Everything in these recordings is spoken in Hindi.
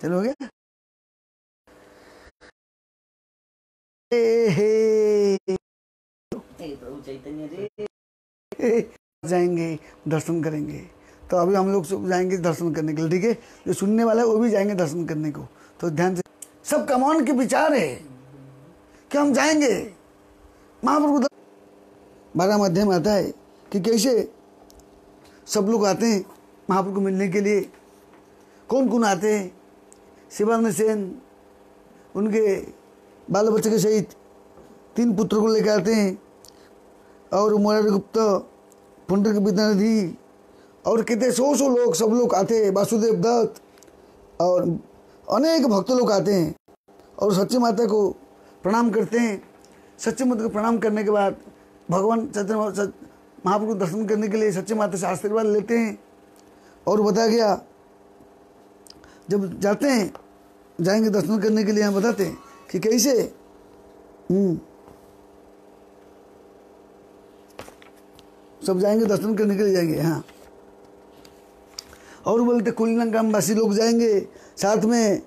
चलो हो जाएंगे दर्शन करेंगे तो अभी हम लोग जाएंगे दर्शन करने के लिए ठीक है जो सुनने वाला है वो भी जाएंगे दर्शन करने को तो ध्यान से सब कमान के विचार है कि हम जाएंगे महाप्रभु बारह माध्यम आता है कि कैसे सब लोग आते हैं महाप्रभु को मिलने के लिए कौन कौन आते हैं शिवानंद सेन उनके बाल बच्चे के सहित तीन पुत्र को लेकर आते हैं और मुरारी गुप्ता पुंडर के नदी और कितने सौ सौ लोग सब लोग आते हैं वासुदेव दत्त और अनेक भक्त लोग आते हैं और सच्ची माता को प्रणाम करते हैं सच्ची माता को प्रणाम करने के बाद भगवान चंद्र महाप्रभु को दर्शन करने के लिए सच्ची माता से आशीर्वाद लेते हैं और बताया गया जब जाते हैं जाएंगे दर्शन करने के लिए हम बताते हैं कि कैसे हम्म। सब जाएंगे दर्शन करने के लिए जाएंगे हाँ और बोलते कुलनंगाम वासी लोग जाएंगे साथ में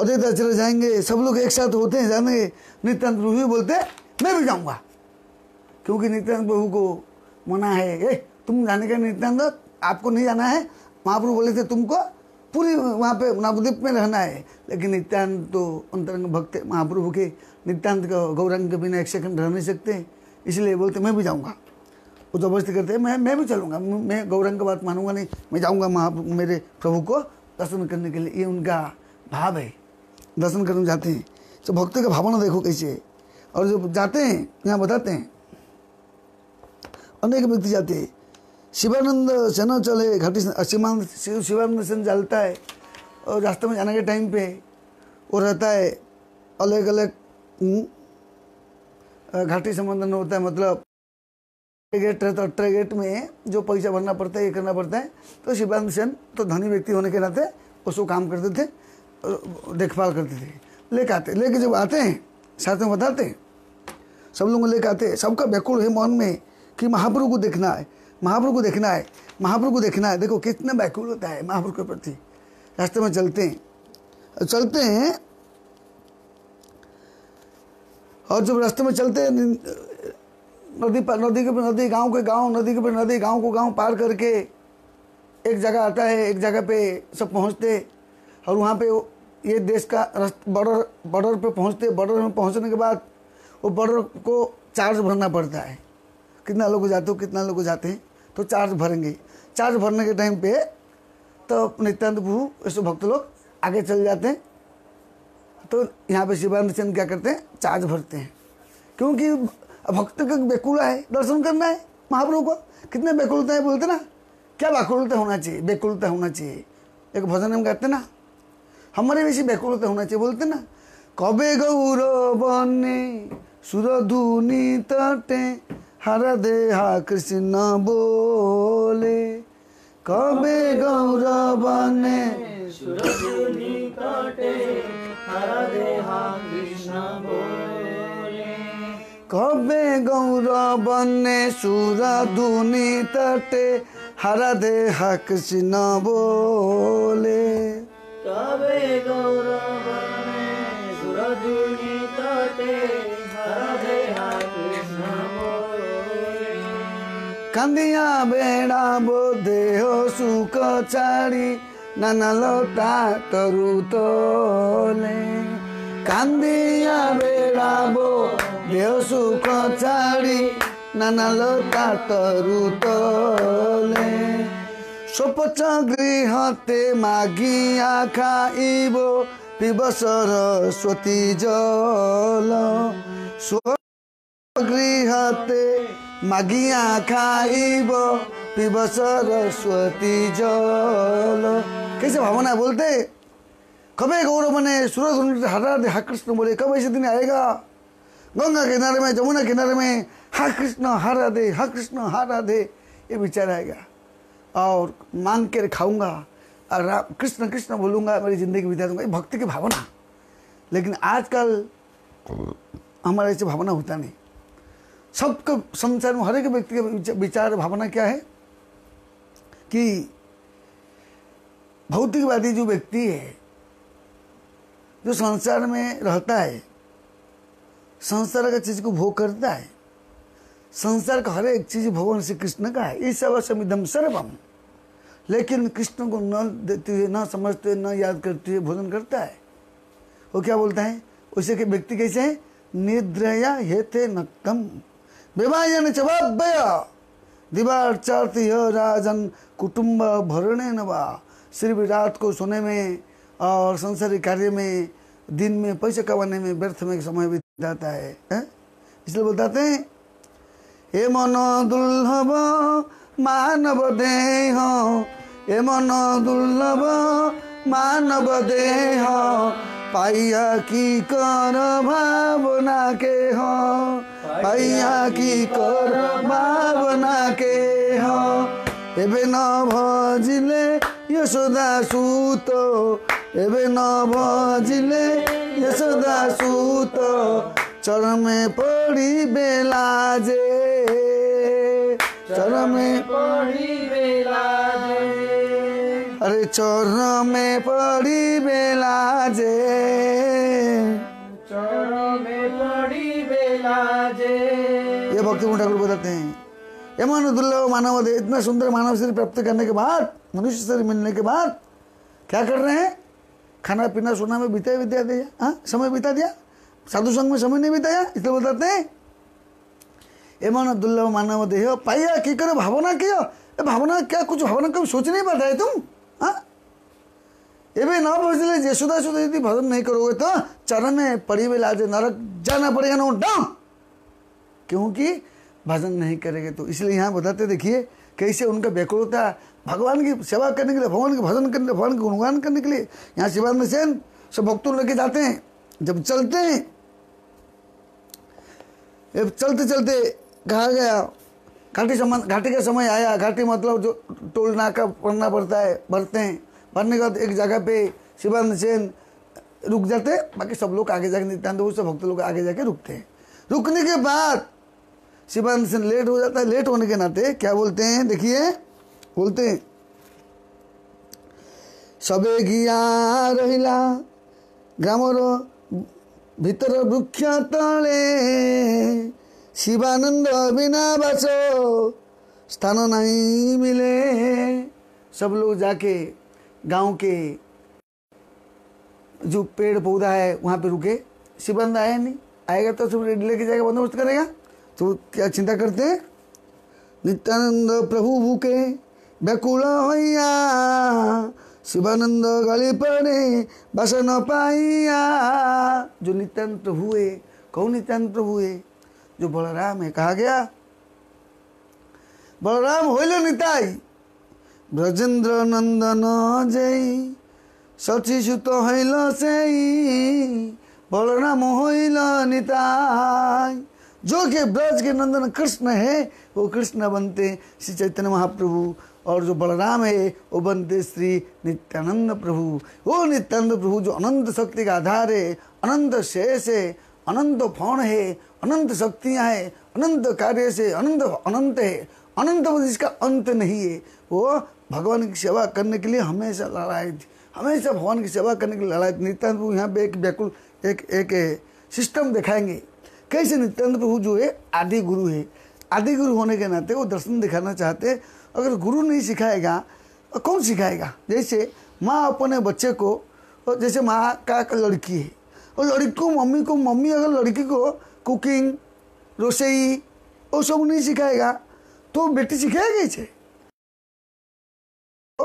अद्वैत आचार्य जाएंगे सब लोग एक साथ होते हैं जाने नित्यानंद प्रभु भी बोलते मैं भी जाऊंगा क्योंकि नित्यानंद प्रभु को मना है ए तुम जाने का नित्यानंद आपको नहीं जाना है महाप्रभु बोले थे तुमको पूरी वहाँ पे नवद्वीप में रहना है लेकिन नित्यांत तो अंतरंग भक्त महाप्रभु के नित्यांत का गौरंग के बिना एक सेकंड रह नहीं सकते इसलिए बोलते मैं भी जाऊँगा वो जबरदस्ती करते हैं मैं मैं भी चलूँगा मैं गौरंग का बात मानूंगा नहीं मैं जाऊँगा महाप्रभु मेरे प्रभु को दर्शन करने के लिए ये उनका भाव है दर्शन करने जाते हैं तो भक्तों का भावना देखो कैसे और जो जाते हैं यहाँ बताते हैं अनेक व्यक्ति जाते हैं शिवानंद सेना चले घाटी शिवानंद शिव शिवानंद सेन जलता है और रास्ते में जाने के टाइम पे वो रहता है अलग हम्म, अलग घाटी समर्थन होता है मतलब गेट रहता है ट्रेगेट गेट में जो पैसा भरना पड़ता है ये करना पड़ता है तो शिवानंद सेन तो धनी व्यक्ति होने के नाते उसको काम करते थे देखभाल करते थे लेके आते लेके जब आते हैं साथ में बताते हैं सब लोग लेके आते हैं सबका व्याकुल है मन में कि महाप्रभु को देखना है महाप्रभु को देखना है महाप्रभु को देखना है देखो कितना व्याकुल होता है महापुरुष के प्रति रास्ते में चलते हैं चलते हैं और जब रास्ते में चलते हैं नदी पर नदी के पर नदी गांव के गांव नदी के पर नदी गांव को गांव पार करके एक जगह आता है एक जगह पे सब पहुंचते और वहाँ पे ये देश का बॉर्डर बॉर्डर पे पहुंचते बॉर्डर में पहुंचने के बाद वो बॉर्डर को चार्ज भरना पड़ता है कितना लोग जाते हो कितना लोग जाते हैं तो चार्ज भरेंगे चार्ज भरने के टाइम पे तो नित्यानंद प्रभु ऐसे भक्त लोग आगे चल जाते हैं तो यहाँ पे शिवानंद चंद क्या करते हैं चार्ज भरते हैं क्योंकि भक्त का बेकुला है दर्शन करना है महाप्रभु को कितना बेकुलता है बोलते ना क्या व्याकुलता होना चाहिए बेकुलता होना चाहिए एक भजन हम कहते ना हमारे वैसे व्याकुलता होना चाहिए बोलते ना कबे गौरव बने सुरधुनी तटे হারা দেহা কৃষ্ণ বলে কবে গৌরবনে কবে গৌরবনে সুরধুনি তটে হারা দেহা কৃষ্ণ বলে কবে গৌরবনে কান্দিয়া বেড়াবো দেহ সুখ ছাড়ি নানা লোটা তরু তোলে কান্দিয়া বেড়াবো দেহ সুখ ছাড়ি নানা লোটা তরু তোলে সোপচ গৃহতে মাগিয়া খাইব পিব সরস্বতী জল গৃহতে ମାଗିଆ खाइब পিব सरस्वती जल कैसे भावना बोलते कब गौरव मने सूरज हरा हा कृष्ण बोले कब ऐसे दिन आएगा गंगा किनारे में जमुना किनारे में हा कृष्ण हरा दे हा कृष्ण हरा दे ये विचार आएगा और मांग कर खाऊंगा और राम कृष्ण कृष्ण बोलूँगा मेरी ज़िंदगी बिता दूंगा ये भक्ति की भावना लेकिन आजकल हमारा ऐसे भावना होता नहीं सबको संसार में हर एक व्यक्ति का विचार भावना क्या है कि भौतिकवादी जो व्यक्ति है जो संसार में रहता है संसार का चीज को भोग करता है संसार का हर एक चीज भगवान श्री कृष्ण का है इस अवसमिदम सर्वम लेकिन कृष्ण को न देते हुए न समझते हुए न याद करते हुए भोजन करता है वो क्या बोलता है उसे के व्यक्ति कैसे है निद्रया हेते नक्तम बेबायन च दीवार चढ़ती हो राजन कुटुंब भरणे नवा सिर्फ रात को सोने में और संसारी कार्य में दिन में पैसे कमाने में व्यर्थ में समय बीत जाता है, है? इसलिए बताते हैं हे मन दुर्लभ मानव देह हे मन दुर्लभ मानव देह पाइया की कर भावना के हो পাইয়া কি কর ভাবনাকে হ এবে ন ভজিলে যশোদা সুত এবে ন ভজিলে যশোদা সুত চরমে পড়িবে লাজে চরমে পড়িবে লাজে আরে চরমে পড়িবে লাজে भक्ति ठाकुर बताते हैं यमन दुर्लभ मानव दे इतना सुंदर मानव शरीर प्राप्त करने के बाद मनुष्य शरीर मिलने के बाद क्या कर रहे हैं खाना पीना सोना में बिता बिता दिया हाँ समय बिता दिया साधु संघ में समय नहीं बिताया इसलिए बताते हैं एमान दुर्लभ मानव देह पाइया की करो भावना किया ए भावना क्या कुछ भावना कभी सोच नहीं पाता है तुम हाँ एवे ना भजले यशोदा यदि भजन नहीं करोगे तो चरण में पड़ी लाजे नरक जाना पड़ेगा ना डाउन क्योंकि भजन नहीं करेंगे तो इसलिए यहाँ बताते देखिए कैसे उनका व्याकुलता भगवान की सेवा करने के लिए भगवान के भजन करने भगवान के गुणगान करने के लिए यहाँ शिवान सेन सब भक्तों लेके जाते हैं जब चलते हैं जब चलते चलते कहा गया घाटी समय घाटी का समय आया घाटी मतलब जो टोल नाका भरना पड़ता है भरते हैं भरने के बाद एक जगह पे शिवानंद सेन रुक जाते बाकी सब लोग आगे जाके नित्यानंद से भक्त लोग आगे जाके रुकते हैं रुकने के बाद शिवानंद सेन लेट हो जाता है लेट होने के नाते क्या बोलते हैं देखिए बोलते हैं सबे गिया रहिला ग्रामर भीतर वृक्ष तले शिवानंद बिना बस स्थान नहीं मिले सब लोग जाके गांव के जो पेड़ पौधा है वहाँ पे रुके शिवानंद आया नहीं आएगा तो सब रेडी लेके जाएगा बंदोबस्त करेगा तो क्या चिंता करते हैं नित्यानंद प्रभु भूखे ব্যাকুলা হইয়া শিবানন্দ গলি পরে বাসন পাইয়া जो नित्यान प्रभु है कौन नित्यान प्रभु है जो बलराम है कहा गया बलराम হইল নিতাই ব্রজেন্দ্র নন্দন যেই শচীসূত হইল সেই বলরাম হইল নিতাই जो कि ब्रज के नंदन कृष्ण है वो कृष्ण बनते श्री चैतन्य महाप्रभु और जो बलराम है वो बनते श्री नित्यानंद प्रभु वो नित्यानंद प्रभु जो अनंत शक्ति का आधार है अनंत शेष है अनंत फौण है अनंत शक्तियाँ है अनंत कार्य से अनंत अनंत है अनंत जिसका अंत नहीं है वो भगवान की सेवा करने के लिए हमेशा लड़ाई थी हमेशा भगवान की सेवा करने के लिए लड़ाई नित्यानंद प्रभु यहाँ पे एक व्याकुल एक एक सिस्टम दिखाएंगे कैसे नित्यानंद प्रभु जो है आदि गुरु है आदि गुरु होने के नाते वो दर्शन दिखाना चाहते अगर गुरु नहीं सिखाएगा तो कौन सिखाएगा जैसे माँ अपने बच्चे को जैसे माँ का लड़की है और लड़की को मम्मी को मम्मी अगर लड़की को कुकिंग रसोई वो सब नहीं सिखाएगा तो बेटी सिखाएगा इसे तो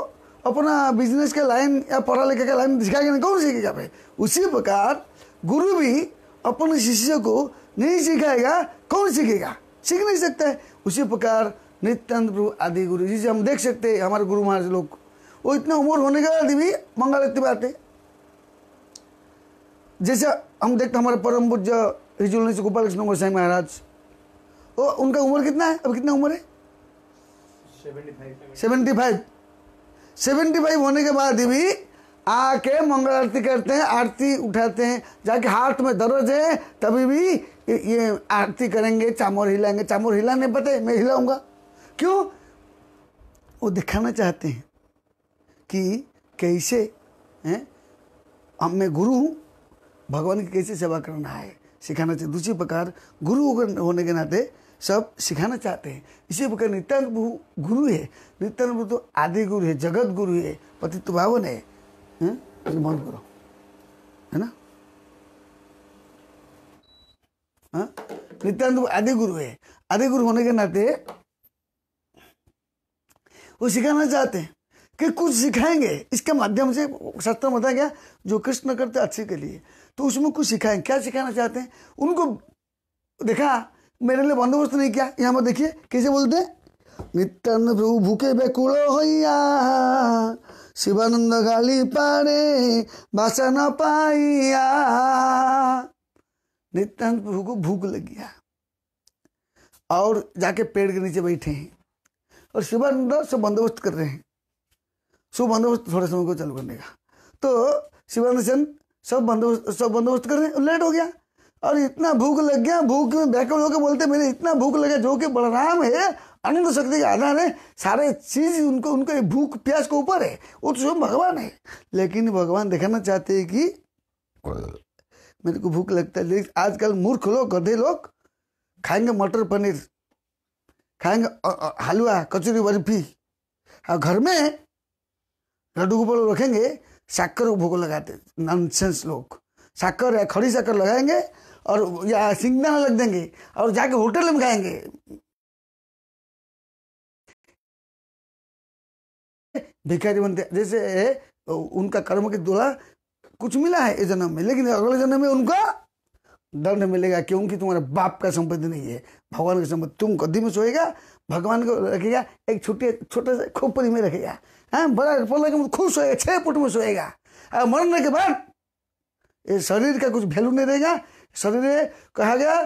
अपना बिजनेस के लाइन या पढ़ा लिखा का लाइन सिखाएगा नहीं कौन सीखेगा भाई उसी प्रकार गुरु भी अपने शिष्य को नहीं सिखाएगा कौन सीखेगा सीख नहीं सकते उसी प्रकार नित्यानंद प्रभु आदि गुरु जिसे हम देख सकते हैं हमारे गुरु महाराज लोग वो इतना उम्र होने के बाद भी मंगल लगती बात है जैसे हम देखते हमारे परम पूज्य हिजुल गोपाल कृष्ण गोसाई महाराज वो उनका उम्र कितना है अब कितना उम्र है सेवेंटी फाइव सेवेंटी फाइव होने के बाद भी आके मंगल आरती करते हैं आरती उठाते हैं जाके हाथ में दर्ज है तभी भी ये आरती करेंगे चामोर हिलाएंगे चामोर हिला नहीं पते मैं हिलाऊंगा क्यों वो दिखाना चाहते हैं कि कैसे हैं हम मैं गुरु हूँ भगवान की कैसे सेवा करना है सिखाना चाहिए दूसरी प्रकार गुरु होने के नाते सब सिखाना चाहते हैं इसी प्रकार नित्यानंद गुरु है नित्यानंद तो आदि गुरु है जगत गुरु है पतित्व भावन है हैं बंद करो है ना हाँ? नित्यानंद आदि गुरु है आदि गुरु होने के नाते वो सिखाना चाहते हैं कि कुछ सिखाएंगे इसके माध्यम से शास्त्र बताया गया जो कृष्ण करते अच्छे के लिए तो उसमें कुछ सिखाएं क्या सिखाना चाहते हैं उनको देखा मेरे लिए बंदोबस्त नहीं किया यहाँ पर देखिए कैसे बोलते हैं नित्यानंद प्रभु भूखे बेकुड़ो होइया शिवानंद गाली पारे বাসা न पाइया नित्यानंद प्रभु को भूख लग गया और जाके पेड़ के नीचे बैठे हैं और शिवानंद सब बंदोबस्त कर रहे हैं सब बंदोबस्त थोड़े समय को चालू करने का तो शिवानंद सब बंदोबस्त सब बंदोबस्त कर रहे हैं लेट हो गया और इतना भूख लग गया भूख में व्याकुल होकर बोलते मेरे इतना भूख लगा जो कि बलराम है आनंद शक्ति का आधार है सारे चीज उनको उनको भूख प्यास के ऊपर है वो तो स्वयं भगवान है लेकिन भगवान दिखाना चाहते हैं कि मेरे को भूख लगता है आजकल मूर्ख लोग गधे लोग खाएंगे मटर पनीर खाएंगे हलवा कचौरी बर्फी और हाँ, घर में लड्डू गोपाल रखेंगे शक्कर को भूख लगाते नॉन लोग शक्कर या खड़ी शक्कर लगाएंगे और या सिंगदाना लग देंगे और जाके होटल में खाएंगे भिखारी बनते जैसे उनका कर्म के द्वारा कुछ मिला है इस जन्म में लेकिन अगले जन्म में उनका दंड मिलेगा क्योंकि तुम्हारे बाप का संपत्ति नहीं है भगवान की संपत्ति तुम कदी में सोएगा भगवान को रखेगा एक छोटे छोटे से खोपड़ी में रखेगा हाँ बड़ा पल के खुश सोएगा छः फुट में सोएगा और मरने के बाद ये शरीर का कुछ वैल्यू नहीं रहेगा शरीर कहा गया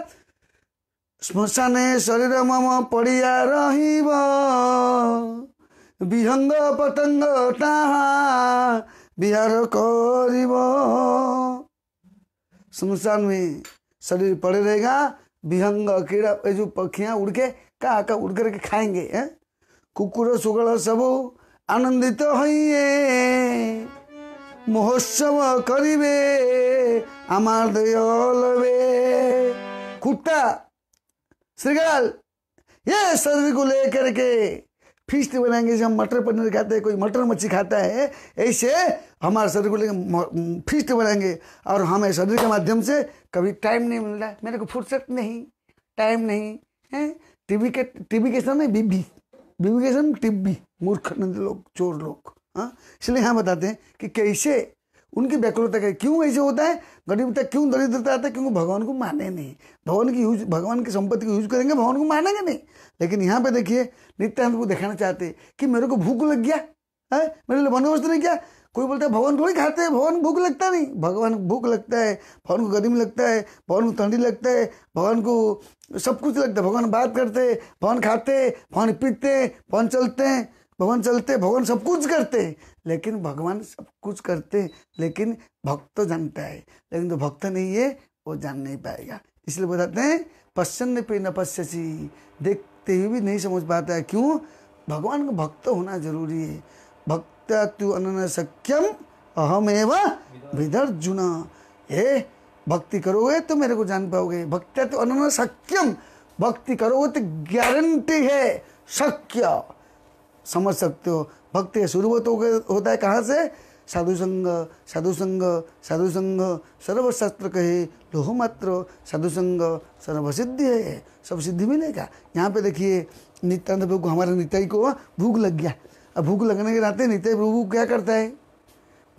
स्मशान शरीर मम पड़िया रही বিহঙ্গ পতঙ্গ তাহা বিহার शमशान में शरीर पड़े रहेगा विहंग कीड़ा जो पखियाँ उड़ के कहा का उड़ करके खाएंगे है? कुकुर सुगड़ सब आनंदित हइए महोत्सव करे আমার দয়লবে कुत्ता श्रीगाल ये सर्वी को लेकर के फिस्ट बनाएंगे जैसे हम मटर पनीर खाते हैं कोई मटर मच्छी खाता है ऐसे हमारे शरीर को लेकर फिस्ट बनाएंगे और हमें शरीर के माध्यम से कभी टाइम नहीं मिल रहा मेरे को फुर्सत नहीं टाइम नहीं है टीवी के टीवी के सामने बीबी बीबी के सामने टिब्बी मूर्ख लोग चोर लोग हाँ इसलिए यहाँ बताते हैं कि कैसे उनकी व्याकुलता का क्यों ऐसे होता है गरीबता क्यों दरिद्रता आता है क्योंकि भगवान को माने नहीं भगवान की यूज भगवान की संपत्ति को यूज करेंगे भगवान को मानेंगे नहीं लेकिन यहाँ पे देखिए नित्यानंद को दिखाना चाहते कि मेरे को भूख लग गया है मेरे लिए बंदोबस्त नहीं किया कोई बोलता है भगवान थोड़ी खाते हैं भगवान भूख लगता नहीं भगवान भूख लगता है भगवान को गर्मी लगता है भगवान को ठंडी लगता है भगवान को सब कुछ लगता है भगवान बात करते हैं भगवान खाते हैं भगवान पीते हैं भगवान चलते हैं भगवान चलते भगवान सब कुछ करते हैं लेकिन भगवान सब कुछ करते हैं लेकिन भक्त तो जानता है लेकिन जो तो भक्त नहीं है वो जान नहीं पाएगा इसलिए बताते हैं पश्चन पे न पश्यसी देखते हुए भी नहीं समझ पाता है क्यों भगवान का भक्त होना जरूरी है भक्त तु अन सक्यम अहम एवं विदर्जुन हे भक्ति करोगे तो मेरे को जान पाओगे भक्त तो अनन सक्यम भक्ति करोगे तो गारंटी है शक्य समझ सकते हो भक्त शुरू हो तो होता है कहाँ से साधु संग साधु संग साधु संग सर्वशास्त्र कहे लोहमात्र मात्र साधु संग सर्व सिद्धि है सब सिद्धि मिलेगा यहाँ पे देखिए नित्यानंद प्रभु को हमारे नित्याई को भूख लग गया अब भूख लगने के नाते नित्य प्रभु क्या करता है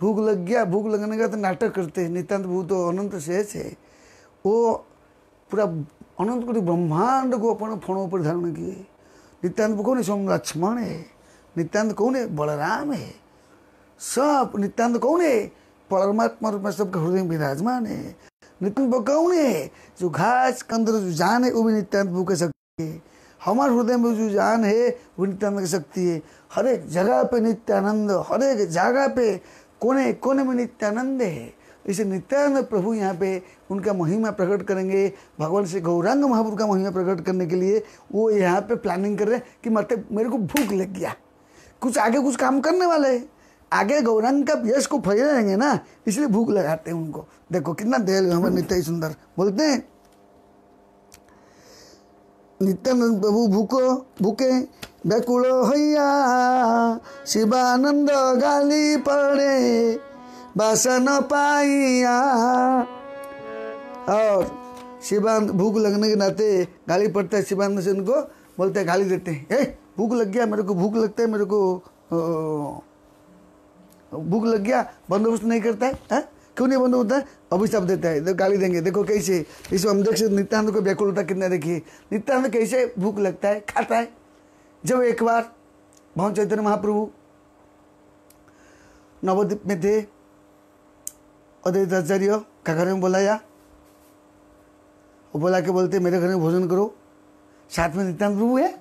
भूख लग गया भूख लगने का तो नाटक करते हैं नित्यानंद प्रभु तो अनंत शेष है वो पूरा अनंत को तो ब्रह्मांड को अपने फणों पर धारण किए नित्यानंद प्रभु कौन सोम लक्ष्मण है नित्यानंद कौन है बलराम है सब नित्यानंद कौन है परमात्मा रूप में सबके हृदय में विराजमान है नित्यानंद कौन है जो घास के जो जान है वो भी नित्यानंद भू के शक्ति है हमारे हृदय में जो जान है वो नित्यानंद की शक्ति है हर एक जगह पे नित्यानंद हर एक जगह पे कोने कोने में नित्यानंद है इसे नित्यानंद प्रभु यहाँ पे उनका महिमा प्रकट करेंगे भगवान से गौरांग महापुर का महिमा प्रकट करने के लिए वो यहाँ पे प्लानिंग कर रहे हैं कि मतलब मेरे को भूख लग गया कुछ आगे कुछ काम करने वाले हैं आगे गौरंग का यश को फैल जाएंगे ना इसलिए भूख लगाते हैं उनको देखो कितना दयालु है हमारे नित्य सुंदर बोलते हैं नित्यानंद प्रभु भूको भूके बेकुल हैया शिवानंद गाली पड़े बासन पाइया और शिवान भूख लगने के नाते गाली पड़ता है शिवानंद से उनको बोलते गाली देते हैं भूख लग गया मेरे को भूख लगता है मेरे को भूख लग गया बंदोबस्त नहीं करता है, है? क्यों नहीं बंद होता है अभिशाप देता है गाली देंगे देखो कैसे इसमें हम देख नित्यानंद को व्याकुलता कितना देखिए नित्यानंद कैसे भूख लगता है खाता है जब एक बार भवन चैतन्य महाप्रभु नवद्वीप में थे अद्वैत आचार्य का घर में बुलाया वो बोला के बोलते मेरे घर में भोजन करो साथ में नित्यानंद प्रभु है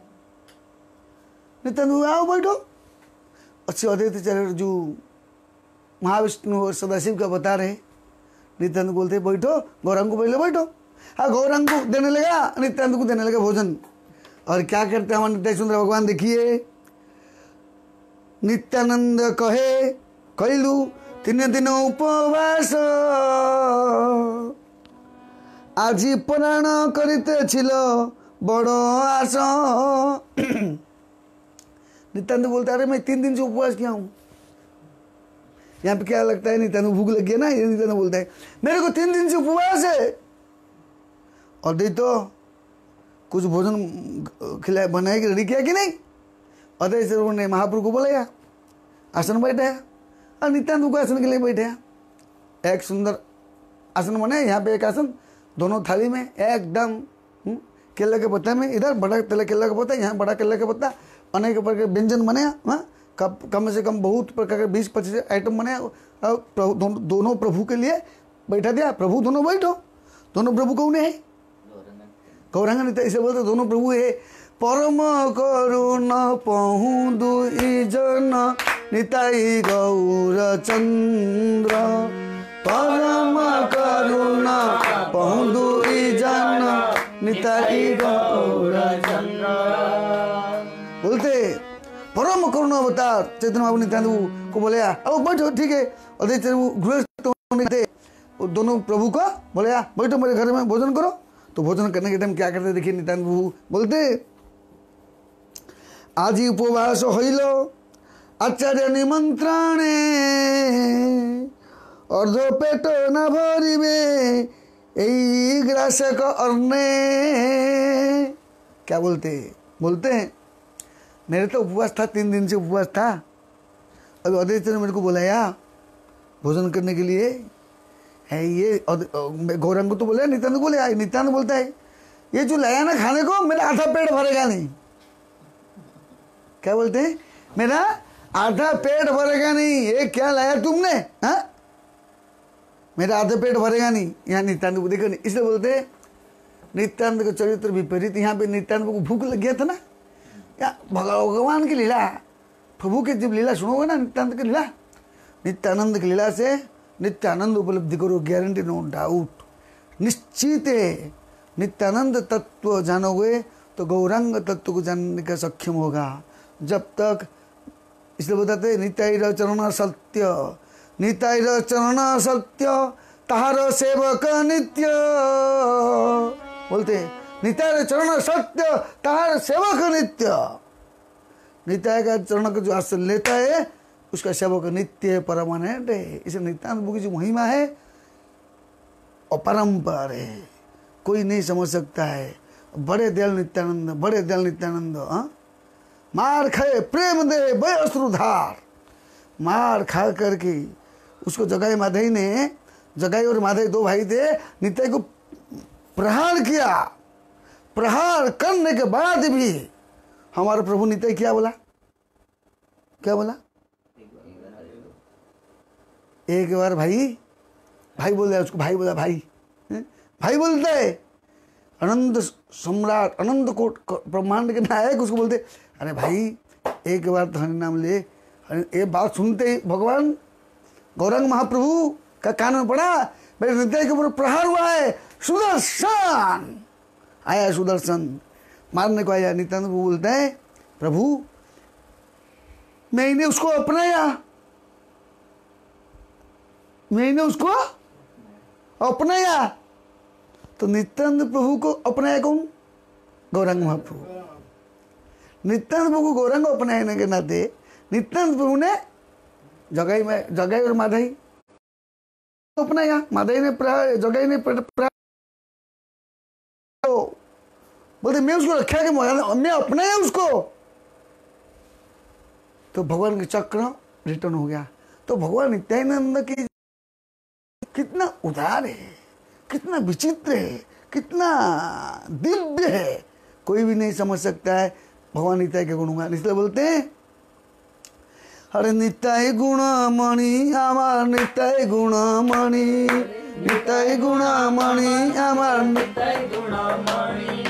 नित्यानंद हुआ आओ बैठो और शिवादित्याचार्य तो जो महाविष्णु और सदाशिव का बता रहे नित्यानंद बोलते बैठो गौरंग को पहले बैठो हाँ गौरंग को देने लगा नित्यानंद को देने लगा भोजन और क्या करते हैं हमारे नित्य भगवान देखिए नित्यानंद कहे कैलू तीन दिन उपवास आज प्राण करते बड़ आस नित्यानंद बोलता अरे मैं तीन दिन से उपवास किया हूँ यहाँ पे क्या लगता है नित्यानंद भूख लग गया ना ये नित्यानंद बोलता है मेरे को तीन दिन से उपवास है और दे तो कुछ भोजन खिलाए बनाया कि रेडी किया कि नहीं अदय सरोवर ने महाप्रभु को बोला आसन बैठाया और नित्यानंद को आसन के लिए बैठाया एक सुंदर आसन बनाया यहाँ पे एक आसन दोनों थाली में एकदम हम्म, केला के पत्ता में इधर बड़ा केला केला का पत्ता यहाँ बड़ा केला के पत्ता अनेक प्रकार के व्यंजन बने हाँ? कम से कम बहुत प्रकार के बीस पच्चीस आइटम बने दोनों प्रभु के लिए बैठा दिया प्रभु दोनों बैठो दोनों प्रभु कौन है गौरंग नृत्य तो इसे बोलते दोनों प्रभु है परम करुण पहु दुई जन निताई गौर चंद्र परम करुण पहु दुई जन निताई गौर चंद्र परम करुण अवतार चैतन्य बाबू नित्यानंद को बोले अब बैठो ठीक है और देखते गृह तो दोनों प्रभु का बोले बैठो मेरे घर में भोजन करो तो भोजन करने के टाइम क्या करते देखिए नित्यानंद बाबू बोलते आज ही उपवास हईल आचार्य निमंत्रण अर्ध पेट न ভরিবে এই গ্রাসক অর্ণে क्या बोलते बोलते हैं मेरे तो उपवास था तीन दिन से उपवास था और अदित्य ने मेरे को बुलाया भोजन करने के लिए है ये गौरंग को तो बोले नित्यानंद को बोले नित्यानंद बोलता है ये जो लाया ना खाने को मेरा आधा पेट भरेगा नहीं क्या बोलते हैं मेरा आधा पेट भरेगा नहीं ये क्या लाया तुमने हा? मेरा आधा पेट भरेगा नहीं यहाँ नित्यानंद को देखो नहीं इसलिए बोलते नित्यानंद का चरित्र विपरीत यहाँ पे नित्यानंद को भूख लग गया था ना या भगवान की लीला प्रभु की जब लीला सुनोगे ना नित्यानंद की लीला नित्यानंद की लीला से नित्यानंद उपलब्धि करो गारंटी नो डाउट निश्चित नित्यानंद तत्व जानोगे तो गौरंग तत्व को जानने का सक्षम होगा जब तक इसलिए बताते नित्याय चरण सत्य नित्याय चरण सत्य तहार सेवक नित्य बोलते नित्याय चरण सत्य तहार सेवक नित्य नित्याय का चरण का जो आश्रय लेता है उसका सेवक नित्य परमानेंट है इसे नित्यानंद की जो महिमा है अपरम्पार है कोई नहीं समझ सकता है बड़े दयाल नित्यानंद बड़े दयाल नित्यानंद मार खाए प्रेम दे बे अश्रुधार मार खा करके उसको जगाई माधई ने जगाई और माधई दो भाई थे नित्य को प्रहार किया प्रहार करने के बाद भी हमारे प्रभु नित क्या बोला क्या बोला एक बार भाई भाई बोल रहा उसको भाई बोला भाई भाई बोलते अनंत सम्राट अनंत कोट ब्रह्मांड के नायक उसको बोलते अरे भाई एक बार तो हरि नाम ले ये बात सुनते ही भगवान गौरंग महाप्रभु का कान में पड़ा मेरे हृदय के ऊपर प्रहार हुआ है सुदर्शन आया सुदर्शन मारने को आया नित्यानंद प्रभु बोलते हैं प्रभु मैंने उसको अपनाया मैंने उसको अपनाया तो नित्यानंद प्रभु को अपनाया कौन गौरंग महाप्रभु नित्यानंद प्रभु को गौरंग अपनाने के नाते नित्यानंद प्रभु ने जगाई में जगाई और माधाई अपनाया माधाई ने जगाई ने प्रा, बोलते मैं उसको रखा कि मैं अपने उसको तो भगवान का चक्र रिटर्न हो गया तो भगवान नित्यानंद की कितना उदार है कितना विचित्र है कितना दिव्य है कोई भी नहीं समझ सकता है भगवान नित्याय के गुण गान इसलिए बोलते हैं अरे नित्याय मणि हमार नित्याय मणि नित्याय मणि हमार नित्याय मणि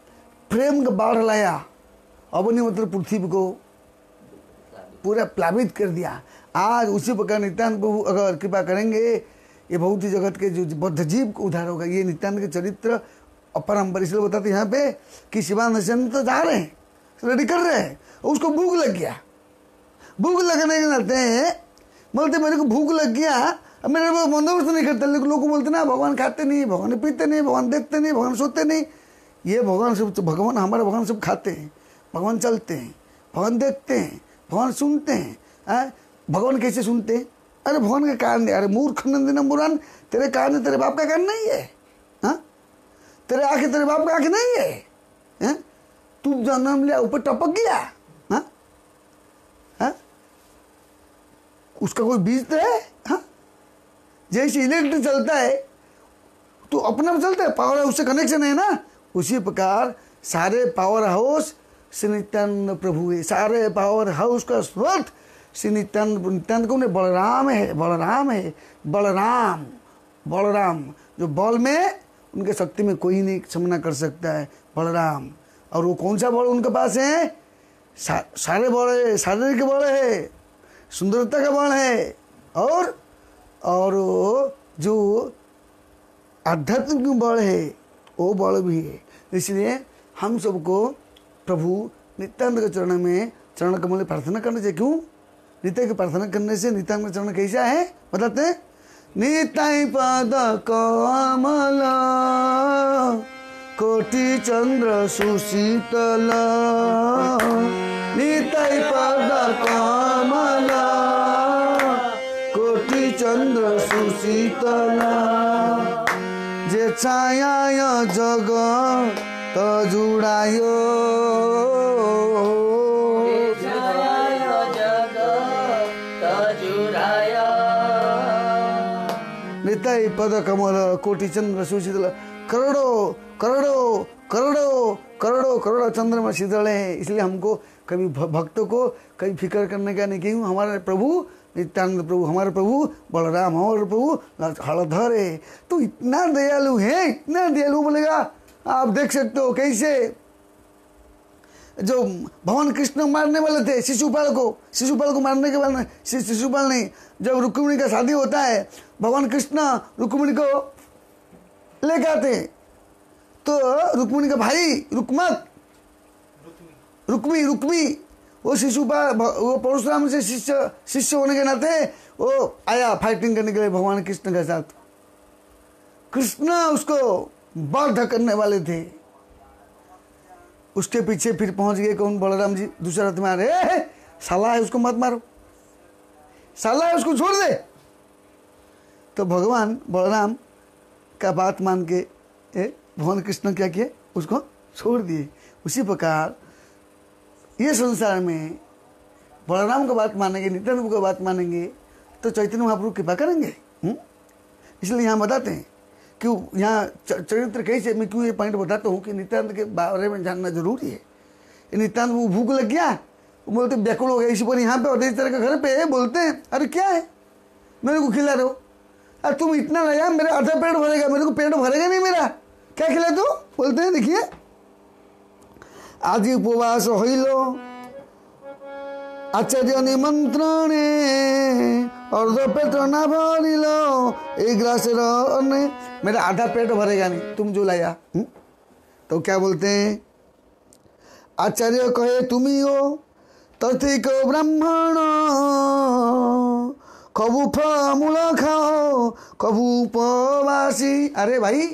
प्रेम का बाढ़ लाया नहीं मतलब पृथ्वी को पूरा प्लावित कर दिया आज उसी प्रकार नित्यानंद प्रभु अगर कृपा करेंगे ये बहुत ही जगत के जो बद्ध जीव को उद्धार होगा ये नित्यानंद के चरित्र अपरम्पर इसलिए बताते यहाँ पे कि शिवानंद चंद तो जा रहे हैं रेडी कर रहे हैं उसको भूख लग गया भूख लगने के नाते बोलते मेरे को भूख लग गया मेरे को बंदोबस्त नहीं करता लोग बोलते ना भगवान खाते नहीं भगवान पीते नहीं भगवान देखते नहीं भगवान सोते नहीं ये भगवान सब तो भगवान हमारे भगवान सब खाते हैं भगवान चलते हैं भगवान देखते हैं भगवान सुनते हैं आ? भगवान कैसे सुनते हैं अरे भगवान का कान नहीं अरे मूर्ख नंदन मुरान तेरे कान तेरे बाप का कान नहीं है हाँ तेरे आँखें तेरे बाप का आँखें नहीं है हैं हाँ? तू जन्म लिया ऊपर टपक गया हाँ हाँ उसका कोई बीज तो है हाँ जैसे इलेक्ट्रिक चलता है तो अपना चलता है पावर है उससे कनेक्शन है ना उसी प्रकार सारे पावर हाउस श्री नित्यानंद प्रभु है सारे पावर हाउस का स्रोत श्री नित्यानंद नित्यानंद है बलराम है बलराम है बलराम बलराम जो बल में उनके शक्ति में कोई नहीं सामना कर सकता है बलराम और वो कौन सा बल उनके पास है सा, सारे है शारीरिक बल है सुंदरता का बल है और और जो आध्यात्मिक बल है वो बल भी है इसलिए हम सबको प्रभु नित्यानंद के चरण में चरण कमल प्रार्थना करना चाहिए क्यों नित्य की प्रार्थना करने से नित्यांग चरण कैसा है बताते हैं नित्य पद कमल कोटि चंद्र सुशीतल नित्य पद कमल कोटि चंद्र सुशीतला चाया जग त जुडायो नितै पद कमल कोटी चन्द्र सुशीतला करोडौँ करोडौँ करोड़ों करोड़ों करोड़ों चंद्रमा शीतले हैं इसलिए हमको कभी भक्तों को कभी फिक्र करने का नहीं क्यों हमारे प्रभु नित्यानंद प्रभु हमारे प्रभु बलराम हमारे प्रभु हड़धर है तो इतना दयालु है इतना दयालु बोलेगा आप देख सकते हो कैसे जो भगवान कृष्ण मारने वाले थे शिशुपाल को शिशुपाल को मारने के बाद शिशुपाल नहीं जब रुक्मिणी का शादी होता है भगवान कृष्ण रुक्मिणी को लेकर आते हैं तो रुक्मिणी का भाई रुकमत रुक्मी रुक्मी वो शिशु वो परशुराम से शिष्य शिष्य होने के नाते वो आया फाइटिंग करने के लिए भगवान कृष्ण के साथ कृष्ण उसको बाध करने वाले थे उसके पीछे फिर पहुंच गए कौन बलराम जी दूसरा रथ में आ रहे साला है उसको मत मारो साला है उसको छोड़ दे तो भगवान बलराम का बात मान के ए, भगवान कृष्ण क्या किए उसको छोड़ दिए उसी प्रकार ये संसार में बलराम का बात मानेंगे नित्यानंद का बात मानेंगे तो चैतन्य महाप्रभु कृपा करेंगे हम्म? इसलिए यहाँ बताते हैं कि यहाँ चरित्र कैसे मैं क्यों ये पॉइंट बताता हूँ कि नित्यानंद के बारे में जानना जरूरी है नित्यानंद वो भूख लग गया वो बोलते व्याकुल हो गया इसी पर यहाँ पे और इस तरह के घर पे बोलते हैं अरे क्या है मेरे को खिला रहे हो अरे तुम इतना लगा मेरा आधा पेड़ भरेगा मेरे को पेड़ भरेगा नहीं मेरा क्या खेले तो बोलते हैं देखिए आदि उपवास हईल आचार्य निमंत्रण अर्ध पेट ना भरिल एक ग्रास मेरा आधा पेट भरेगा नहीं तुम जो लाया हम्म? तो क्या बोलते हैं आचार्य कहे तुम ही हो तथिक ब्राह्मण कबू फूल खाओ कबू पवासी अरे भाई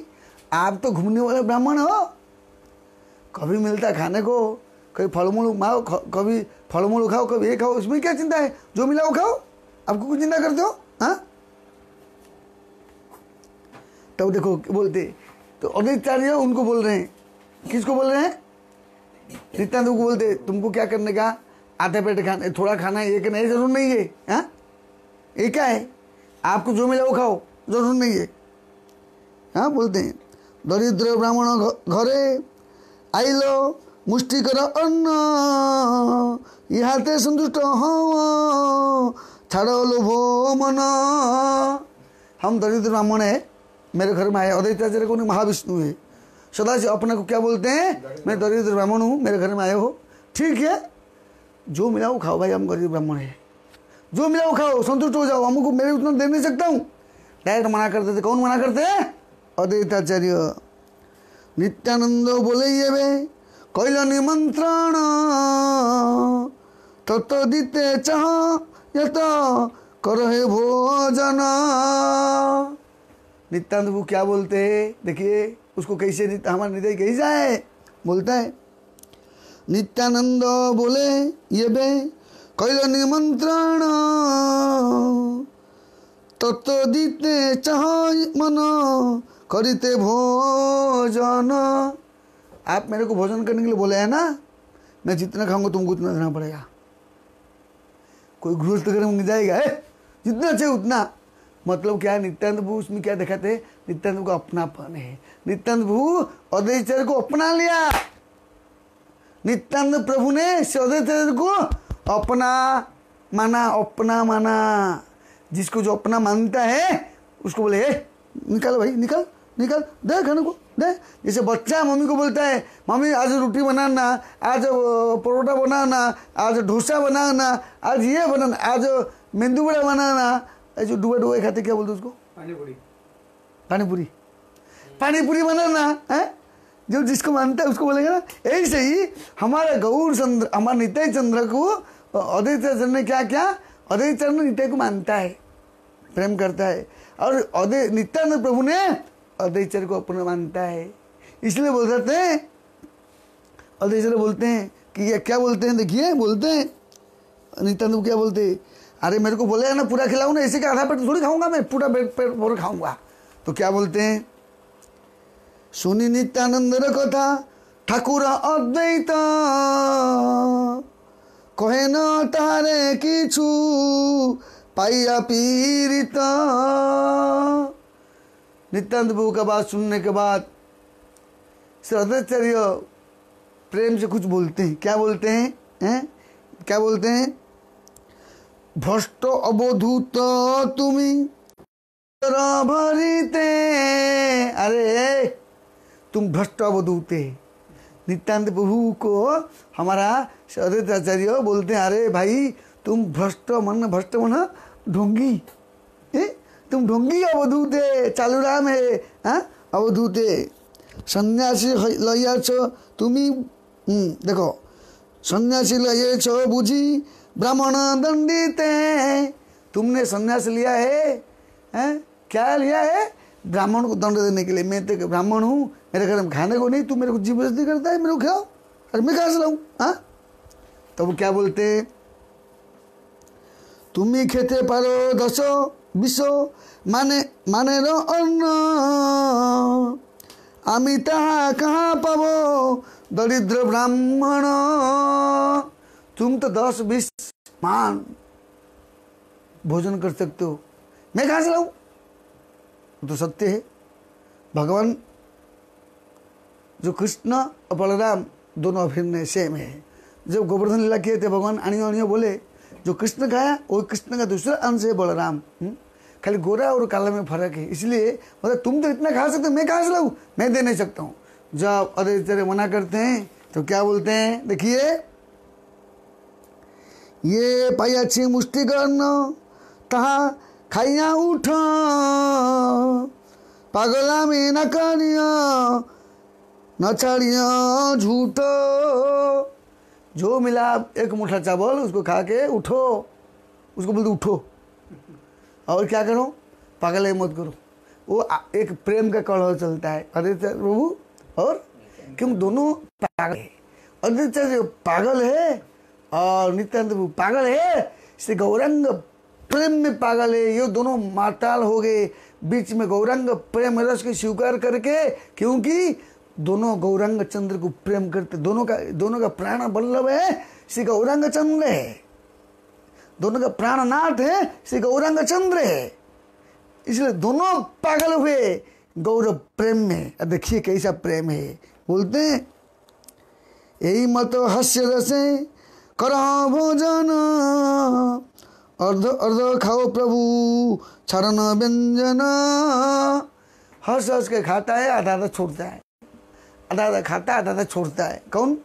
आप तो घूमने वाले ब्राह्मण हो कभी मिलता खाने को कभी फल मूल माओ कभी फल मूल खाओ कभी ये खाओ उसमें क्या चिंता है जो मिला वो खाओ आपको कुछ चिंता करते हो हाँ? तब तो देखो बोलते तो अदित्याचार्य उनको बोल रहे हैं किसको बोल रहे हैं नित्यानंद को बोलते तुमको क्या करने का आधे पेट खाना थोड़ा खाना है ये करना है जरूर नहीं है हाँ ये क्या है आपको जो मिला वो खाओ जरूर नहीं है हाँ बोलते हैं दरिद्र ब्राह्मण घरे ଆଇଲ मुष्टिकर अन्न इते संतुष्ट हाड़ लोभ मन हम दरिद्र ब्राह्मण है मेरे घर में आए अदैताचार्य को महाविष्णु है सदा से अपना को क्या बोलते हैं मैं दरिद्र ब्राह्मण हूँ मेरे घर में आए हो ठीक है जो मिला वो खाओ भाई हम गरीब ब्राह्मण है जो मिला वो खाओ संतुष्ट हो जाओ हमको मेरे उतना दे नहीं सकता हूँ डायरेक्ट मना करते थे कौन मना करते हैं অদ্বৈতাচার্য नित्यानंद বলেই যাবে কইল নিমন্ত্রণ তত দিতে চাহ যত करो नित्यानंद वो क्या बोलते हैं देखिए उसको कैसे हमारे निधय कैसा है बोलता है नित्यानंद बोले ये बे कैल निमंत्रण तत्व चह चाह करते भोजन आप मेरे को भोजन करने के लिए बोले हैं ना मैं जितना खाऊंगा तुमको उतना देना पड़ेगा कोई गृहस्थ तो जाएगा है जितना चाहिए उतना मतलब क्या है नित्यानंद भू उसमें क्या दिखाते हैं नित्यानंद को अपनापन है नित्यानंद भू अदयचर को अपना लिया नित्यानंद प्रभु ने अद्वैचार्य को अपना माना अपना माना जिसको जो अपना मानता है उसको बोले हे निकालो भाई निकल निकाल दे खाने को दे जैसे बच्चा मम्मी को बोलता है मम्मी आज रोटी बनाना आज परोठा बनाना आज डोसा बनाना आज ये बनाना आज मेंदू बड़ा बनाना जो डुबा डुबा खाते क्या बोलते उसको पानीपुरी पानीपुरी पानीपुरी बनाना है जो जिसको मानता है उसको बोलेगा ना ऐसे ही हमारे गौर चंद्र हमारे नित्य चंद्र को अदय चंद्र ने क्या क्या अदय चंद्र नित्य को मानता है प्रेम करता है और अदय नित्यानंद प्रभु ने अदैचर को अपना मानता है इसलिए बोल सकते हैं अदैचर बोलते हैं कि ये क्या बोलते हैं देखिए बोलते हैं नित्यानंद क्या बोलते हैं अरे मेरे को बोले ना पूरा खिलाऊ ना ऐसे का आधा पेट तो थोड़ी खाऊंगा मैं पूरा पेट पेट भर खाऊंगा तो क्या बोलते हैं सुनी नित्यानंद कथा ठाकुर अद्वैत कहे न तारे किछु पाइया पीरिता नित्यानंद प्रभु का बात सुनने के बाद श्रद्धाचार्य प्रेम से कुछ बोलते हैं क्या बोलते हैं हैं क्या बोलते हैं भ्रष्ट अवधूत तुम्हें भरीते अरे तुम भ्रष्ट अवधूते नित्यानंद प्रभु को हमारा श्रद्धाचार्य बोलते हैं अरे भाई तुम भ्रष्ट मन भ्रष्ट मन ढोंगी तुम ढोंगी अवधूत है चालूराम हाँ अवधूत सन्यासी लइया छो हम्म, देखो सन्यासी लइए बुझी ब्राह्मण दंडित तुमने सन्यास लिया है हैं हाँ? क्या लिया है ब्राह्मण को दंड देने के लिए मैं तो ब्राह्मण हूँ मेरे घर में खाने को नहीं तू मेरे को जीव नहीं करता है मेरे को खाओ अरे मैं कहा से लाऊँ हाँ तब क्या बोलते तुम्ही खेते पारो दसो विश्व মানে মানের অন্ন আমি তাহা কাহা পাব দরিদ্র तुम तो दस बीस मान भोजन कर सकते हो मैं कहाँ से लाऊं तो सत्य है भगवान जो कृष्ण और बलराम दोनों अभिनय सेम है जब गोवर्धन लीला किए थे भगवान अणियो अणियो बोले जो कृष्ण का है वो कृष्ण का दूसरा अंश है बलराम हुँ? हम्म? खाली गोरा और काला में फ़र्क है इसलिए मतलब तुम तो इतना खा सकते हो मैं कहाँ से लाऊँ मैं दे नहीं सकता हूँ जब अरे तेरे मना करते हैं तो क्या बोलते हैं देखिए ये पाई अच्छी मुष्टि तहा खाइया उठ पागला में न करिया न छाड़िया झूठ जो मिला एक मुठा चावल उसको खा के उठो उसको बोलते उठो और क्या करो पागल है मत करो वो एक प्रेम का कलह चलता है अदित्य प्रभु और क्यों दोनों पागल है जो पागल है और नित्यानंद प्रभु पागल है श्री गौरंग प्रेम में पागल है ये दोनों माताल हो गए बीच में गौरंग प्रेम रस के स्वीकार करके क्योंकि दोनों गौरंग चंद्र को प्रेम करते दोनों का दोनों का प्राण बल्लभ है श्री गौरंग चंद्र है दोनों का प्राणनाथ है श्री गौरांग चंद्र है इसलिए दोनों पागल हुए गौरव प्रेम में देखिए कैसा प्रेम है बोलते हैं यही मत हस्य रसे करो भोजन अर्ध अर्ध खाओ प्रभु छरण व्यंजन हस हस के खाता है आधा आधा छोड़ता है आधा आधा खाता है आधा आधा छोड़ता है कौन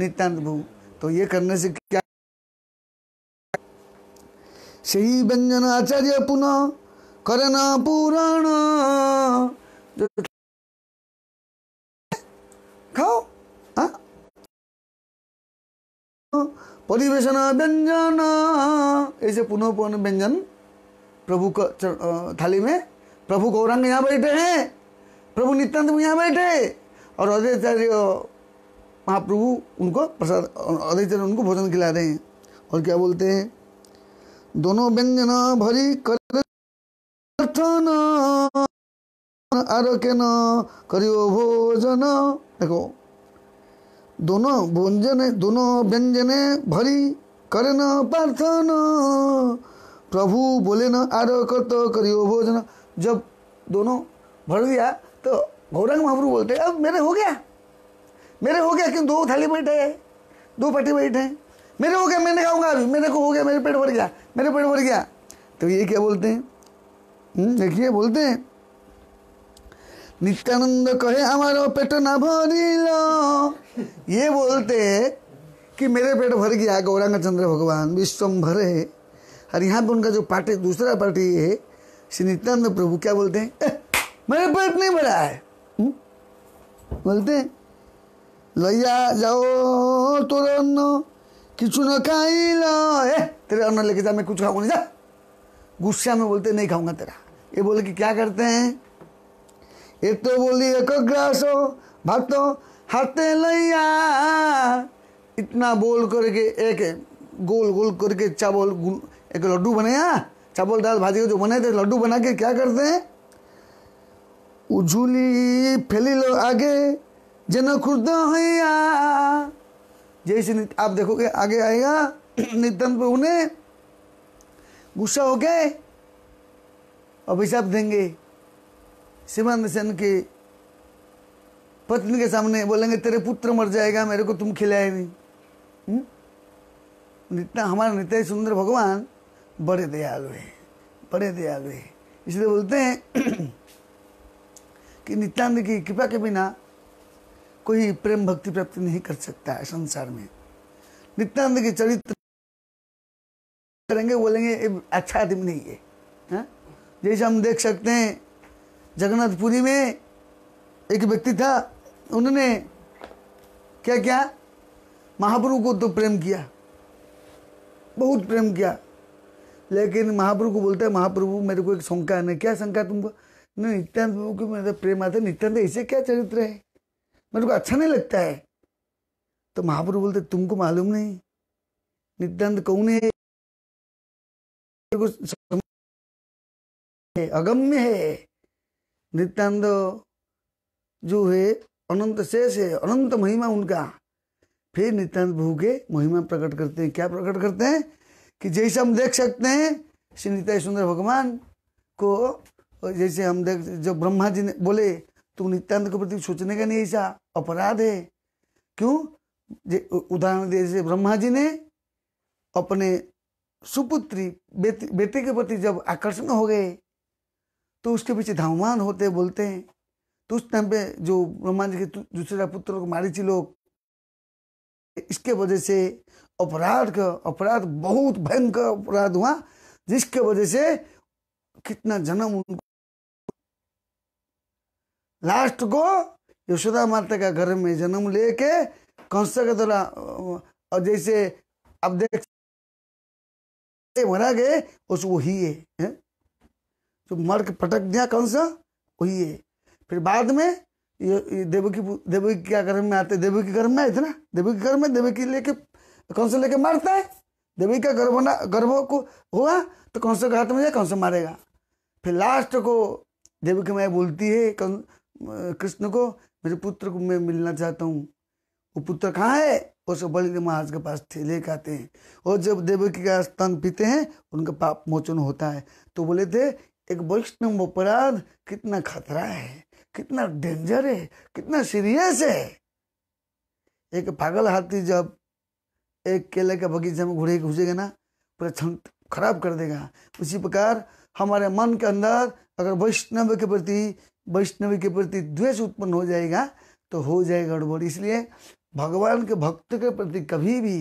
नित्यानंद भू तो ये करने से क्या श्री आचार्य पुनः करना पुराण खाओ परिवेशन व्यंजन ऐसे पुनः पुनः व्यंजन प्रभु थाली में प्रभु गौरांग यहाँ बैठे हैं प्रभु नित्यानंद यहाँ बैठे और अदयचार्य महाप्रभु उनको प्रसाद अदयचार्य उनको भोजन खिला रहे हैं और क्या बोलते हैं दोनों व्यंजना भरी कर के न करियो भोजन देखो दोनों भोजन दोनों व्यंजने भरी कर न प्रार्थना प्रभु बोले न आर कर तो करियो भोजन जब दोनों भर दिया तो गौरंग महाप्रभु बोलते अब मेरे हो गया मेरे हो गया कि दो थाली बैठे दो पट्टी बैठे मेरे हो गया मैंने खाऊंगा अभी मेरे को हो गया मेरे पेट भर गया मेरे पेट भर गया तो ये क्या बोलते हैं हम्म, देखिए बोलते हैं नित्यानंद कहे हमारा पेट ना भरी ये बोलते हैं कि मेरे पेट भर गया गौरांग चंद्र भगवान विश्वम है और यहाँ पर उनका जो पार्टी दूसरा पार्टी है श्री नित्यानंद प्रभु क्या बोलते हैं मेरे पेट नहीं भरा है हम्म, बोलते लैया जाओ तुरंत किचु न खाइला ए तेरे अन्न लेके जा मैं कुछ खाऊंगा जा गुस्सा में बोलते नहीं खाऊंगा तेरा ये बोले कि क्या करते हैं ये तो बोली एक ग्रासो भातो हाथे लैया इतना बोल करके एक गोल गोल करके चावल एक लड्डू बनाया हाँ? चावल दाल भाजी जो बनाए थे लड्डू बना के क्या करते हैं उझुली फैली लो आगे जन खुर्द हैया जैसे आप देखोगे आगे आएगा नितंत प्रभु उन्हें गुस्सा हो गए अभिशाप देंगे श्रीमान सेन के पत्नी के सामने बोलेंगे तेरे पुत्र मर जाएगा मेरे को तुम खिलाए नहीं हम्म? नित्या हमारा नित्य सुंदर भगवान बड़े दयालु हैं बड़े दयालु हैं इसलिए बोलते हैं कि नित्यानंद की कृपा के बिना कोई प्रेम भक्ति प्राप्ति नहीं कर सकता है संसार में नित्यानंद के चरित्र करेंगे बोलेंगे अच्छा आदमी नहीं है हा? जैसे हम देख सकते हैं जगन्नाथपुरी में एक व्यक्ति था उन्होंने क्या क्या महाप्रभु को तो प्रेम किया बहुत प्रेम किया लेकिन महाप्रभु को बोलता है महाप्रभु मेरे को एक शंका है क्या शंका तुमको नहीं नित्यानंद प्रभु को मेरा प्रेम आता है नित्यानंद ऐसे क्या चरित्र है मेरे को अच्छा नहीं लगता है तो महाप्रभु बोलते तुमको मालूम नहीं नित्यानंद कौन है अगम्य है नित्यानंद जो है अनंत शेष है अनंत महिमा उनका फिर नित्यानंद भू के महिमा प्रकट करते हैं क्या प्रकट करते हैं कि जैसे हम देख सकते हैं श्री नित्य सुंदर भगवान को जैसे हम देख जब ब्रह्मा जी ने बोले तुम नित्यानंद के प्रति सोचने का नहीं ऐसा अपराध है क्यों उदाहरण जैसे ब्रह्मा जी ने अपने सुपुत्री बेटे बेटी के प्रति जब आकर्षण हो गए तो उसके पीछे धावमान होते बोलते हैं तो उस टाइम पे जो ब्रह्मा जी के दूसरा पुत्र को मारी थी लोग इसके वजह से अपराध का अपराध बहुत भयंकर अपराध हुआ जिसके वजह से कितना जन्म उनको लास्ट को यशोदा माता का घर में जन्म लेके कंस के द्वारा और जैसे अब देख मरा गए उस वही है, है? तो मर के पटक दिया कौन सा वही है फिर बाद में ये, ये देवकी देवकी क्या घर में आते देवी के घर में आए थे ना देवी के घर में देवी की लेके कौन से लेके मारता है देवी का गर्भ ना गर्भ को हुआ तो कौन से हाथ में जाए कौन से मारेगा फिर लास्ट को देवी की माया बोलती है कृष्ण को मेरे पुत्र को मैं मिलना चाहता हूँ वो पुत्र कहाँ है वो सब बलि महाराज के पास थे ले आते हैं और जब देवकी का स्तन पीते हैं उनका पाप मोचन होता है तो बोले थे एक वैष्णव अपराध कितना खतरा है कितना डेंजर है कितना सीरियस है एक पागल हाथी जब एक केले के बगीचे में घुड़े घुसेगा ना पूरा क्षण खराब कर देगा उसी प्रकार हमारे मन के अंदर अगर वैष्णव के प्रति वैष्णवी के प्रति द्वेष उत्पन्न हो जाएगा तो हो जाएगा गड़बड़ इसलिए भगवान के भक्त के प्रति कभी भी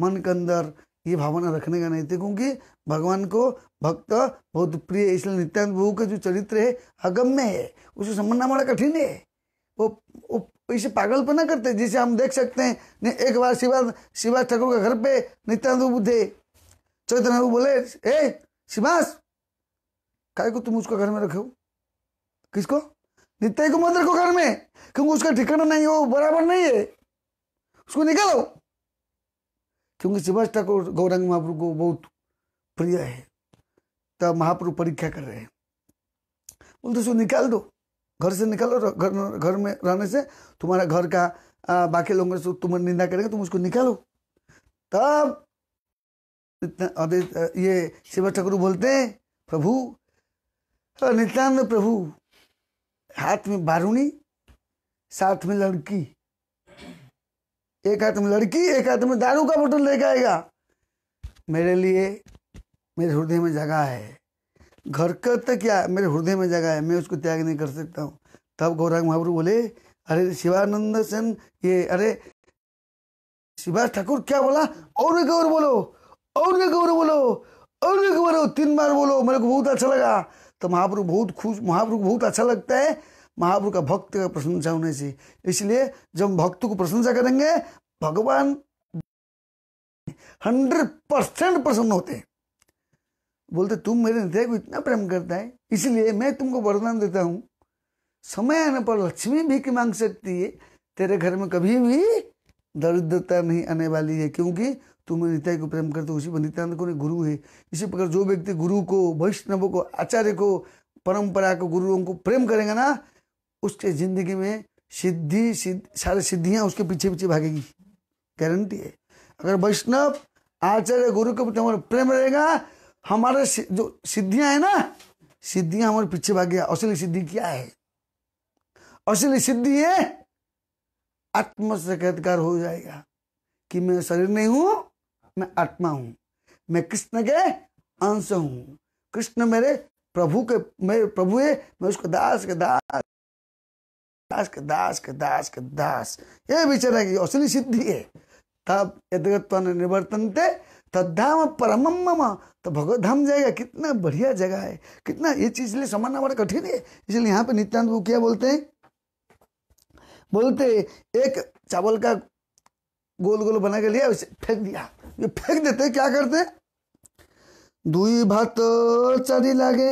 मन के अंदर ये भावना रखने का नहीं थे क्योंकि भगवान को भक्त बहुत प्रिय इसलिए नित्यानंद बहु का जो चरित्र है अगम्य है उसको समझना बड़ा कठिन है वो वो इसे पागलपना करते जिसे हम देख सकते हैं एक बार शिवा शिवास ठाकुर के घर पे नित्यानंद प्रभु थे चैतन्य बोले ए शिवास काय को तुम उसको घर में रखे हो किसको नित्य को मत रखो घर में क्योंकि उसका ठिकाना नहीं हो बराबर नहीं है उसको निकालो क्योंकि सुभाष ठाकुर गौरंग महाप्रु को बहुत प्रिय है तब महाप्रु परीक्षा कर रहे हैं बोलते उसको निकाल दो घर से निकालो घर घर में रहने से तुम्हारा घर का बाकी लोगों से तुम्हारी निंदा करेगा तुम उसको निकालो तब इतना अरे ये शिव ठाकुर बोलते हैं प्रभु नित्यानंद प्रभु हाथ में बारूणी साथ में लड़की एक हाथ में लड़की एक हाथ में दारू का बोतल लेके आएगा मेरे लिए मेरे हृदय में जगह है घर का तक क्या मेरे हृदय में जगह है मैं उसको त्याग नहीं कर सकता हूँ तब गौरांग महाप्रभु बोले अरे शिवानंद सेन ये अरे शिवा ठाकुर क्या बोला और गौर बोलो और गौर बोलो और गौर तीन बार बोलो मेरे को बहुत अच्छा लगा तो महाप्रभु बहुत खुश महाप्रभु को बहुत अच्छा लगता है महाप्रभु का भक्त का प्रशंसा होने से इसलिए जब भक्त को प्रशंसा करेंगे भगवान हंड्रेड परसेंट प्रसन्न होते हैं बोलते तुम मेरे हृदय को इतना प्रेम करता है इसलिए मैं तुमको वरदान देता हूँ समय आने पर लक्ष्मी भी की मांग सकती है तेरे घर में कभी भी दरिद्रता नहीं आने वाली है क्योंकि तुम नित्य को प्रेम करते हो उसी पर नित्यानंद को गुरु है इसी प्रकार जो व्यक्ति गुरु को वैष्णव को आचार्य को परंपरा को गुरुओं को प्रेम करेगा ना उसके जिंदगी में सिद्धि सारी सिद्धियां उसके पीछे पीछे भागेगी गारंटी है अगर वैष्णव आचार्य गुरु के प्रति हमारा प्रेम रहेगा हमारे जो सिद्धियां है ना सिद्धियां हमारे पीछे भागे असली सिद्धि क्या है असली सिद्धि है आत्म साक्षात्कार हो जाएगा कि मैं शरीर नहीं हूं मैं आत्मा हूं मैं कृष्ण के अंश हूं कृष्ण मेरे प्रभु के मेरे प्रभु है मैं उसको दास के दास दास के दास के दास के दास ये विचार है कि असली सिद्धि है तब यदगत्व निवर्तन थे तद्धाम परम तो भगवत धाम जाएगा कितना बढ़िया जगह है कितना ये चीज इसलिए समझना बड़ा कठिन है इसलिए यहाँ पे नित्यानंद वो क्या बोलते हैं बोलते एक चावल का गोल गोल बना के लिया उसे फेंक दिया ये फेंक देते क्या करते दुई भात चरी लागे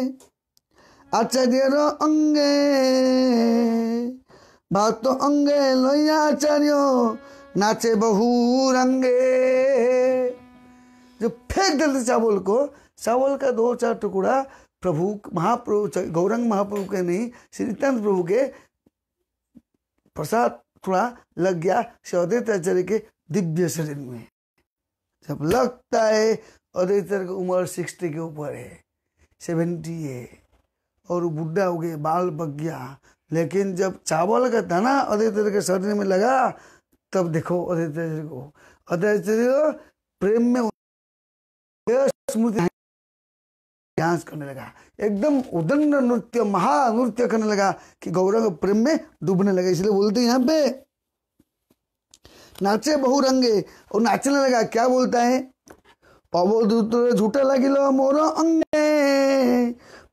आचार्य अंगे भात अंगे लइया आचार्य नाचे बहु रंगे जो फेंक देते चावल को चावल का दो चार टुकड़ा प्रभु महाप्रभु गौरंग महाप्रभु के नहीं श्री नित्यानंद प्रभु के प्रसाद थोड़ा लग गया सौदे आचार्य के दिव्य शरीर में जब लगता है और तरह की उम्र सिक्सटी के ऊपर है सेवेंटी है और बुढ़ा हो गया बाल पक गया लेकिन जब चावल का दाना अदय तरह के शरीर में लगा तब देखो अदय तरह को अदय तरह प्रेम में स्मृति डांस करने लगा एकदम उदंड नृत्य महा नृत्य करने लगा कि गौरव प्रेम में डूबने लगा इसलिए बोलते हैं यहाँ पे नाचे बहु रंगे और नाचने लगा क्या बोलता है अवधूत झूठा লাগিল मोर अंगे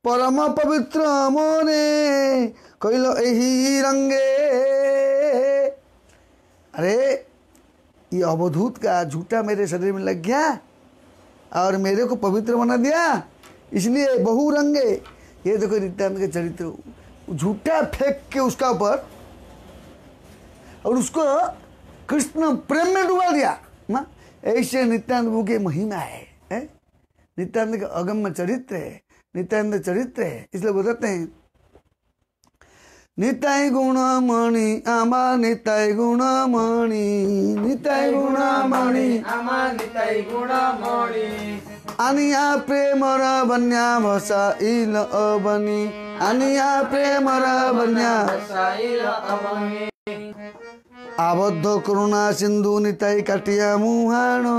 परम पवित्र मोरे कहल यही रंगे अरे ये अवधूत का झूठा मेरे शरीर में लग गया और मेरे को पवित्र बना दिया इसलिए बहु रंगे ये देखो नित्यानंद के चरित्र झूठा फेंक के उसका ऊपर और उसको कृष्ण प्रेम में डुबा दिया ना ऐसे नित्यानंद प्रभु की महिमा है, नित्यानंद का अगम्य चरित्र है नित्यानंद चरित्र है इसलिए बताते हैं नित्य गुण मणि आमा नित्य गुण मणि नित्य गुण मणि आमा नित्य गुण मणि अनिया प्रेम र बन्या भसा इल अबनी अनिया प्रेम र बन्या भसा इल अबनी आबद्ध करुणा सिंधु निताई काटिया मुहानो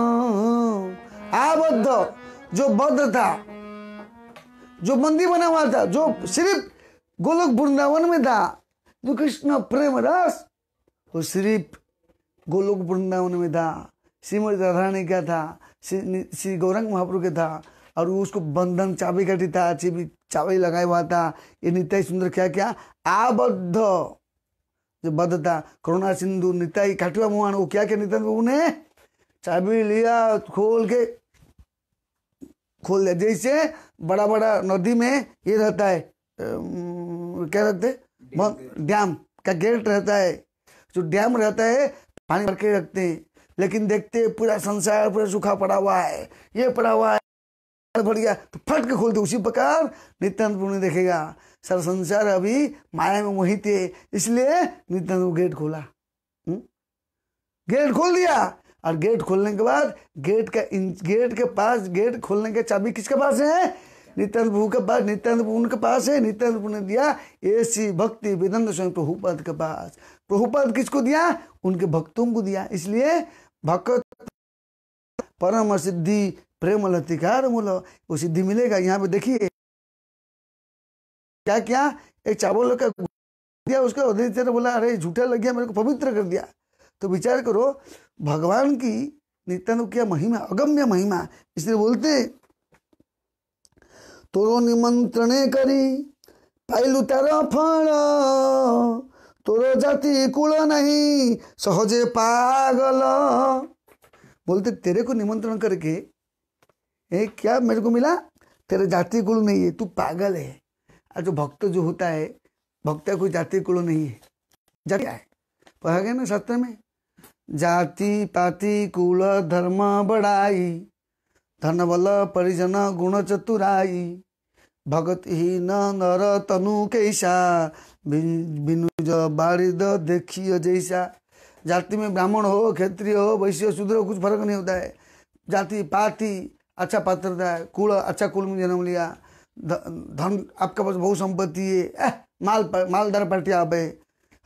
आबद्ध जो बद्ध था जो मंदिर बना हुआ था जो सिर्फ गोलोक वृंदावन में था जो कृष्ण प्रेम रस वो सिर्फ गोलोक वृंदावन में था श्रीमती राधारानी का था श्री गौरंग महाप्रभु के था और उसको बंधन चाबी कटी था चाबी चाबी लगाया हुआ था ये नित्य सुंदर क्या क्या आबद्ध बद्धता करुणा सिंधु निताई खाटुआ मोहन वो क्या क्या नितान उन्हें चाबी लिया खोल के खोल दिया जैसे बड़ा बड़ा नदी में ये रहता है क्या रहते डैम का गेट रहता है जो डैम रहता है पानी भर के रखते हैं लेकिन देखते पूरा संसार पूरा सूखा पड़ा हुआ है ये पड़ा हुआ है भर गया तो फट के खोलते उसी प्रकार नित्यानंद पुण्य देखेगा सारा संसार अभी माया में मोहित है इसलिए नित्यानंद को गेट खोला हुँ? हम्म? गेट खोल दिया और गेट खोलने के बाद गेट का गेट के पास गेट खोलने के चाबी किसके पास है नित्यानंद प्रभु के पास नित्यानंद प्रभु उनके पास है नित्यानंद प्रभु ने दिया ऐसी भक्ति वेदांत स्वयं प्रभुपद के पास प्रभुपद किसको दिया उनके भक्तों को दिया इसलिए भक्त परम सिद्धि प्रेम लतिकार मूल वो सिद्धि मिलेगा यहाँ पे देखिए क्या क्या एक चावल का दिया उसके अधिक ने बोला अरे झूठा लग गया मेरे को पवित्र कर दिया तो विचार करो भगवान की नित्यानु क्या महिमा अगम्य महिमा इसलिए बोलते तोरो निमंत्रण करी पाइलु तारा फल तोरो जाति कुल नहीं सहजे पागल बोलते तेरे को निमंत्रण करके ए, क्या मेरे को मिला तेरे जाति कुल नहीं है तू पागल है और जो भक्त जो होता है भक्त कोई जाति कुल नहीं है जाति है पढ़ा गया ना शास्त्र में जाति पाति कुल धर्म बड़ाई धन बल परिजन गुण चतुराई भगत ही न नर तनु कैसा बिनुज बारिद देखिए जैसा जाति में ब्राह्मण हो क्षेत्रीय हो वैश्य शूद्र कुछ फर्क नहीं होता है जाति पाति अच्छा पात्रता है कुल अच्छा कुल में जन्म लिया धन आपके पास बहुत संपत्ति है एह माल पर, मालदार पार्टी आवे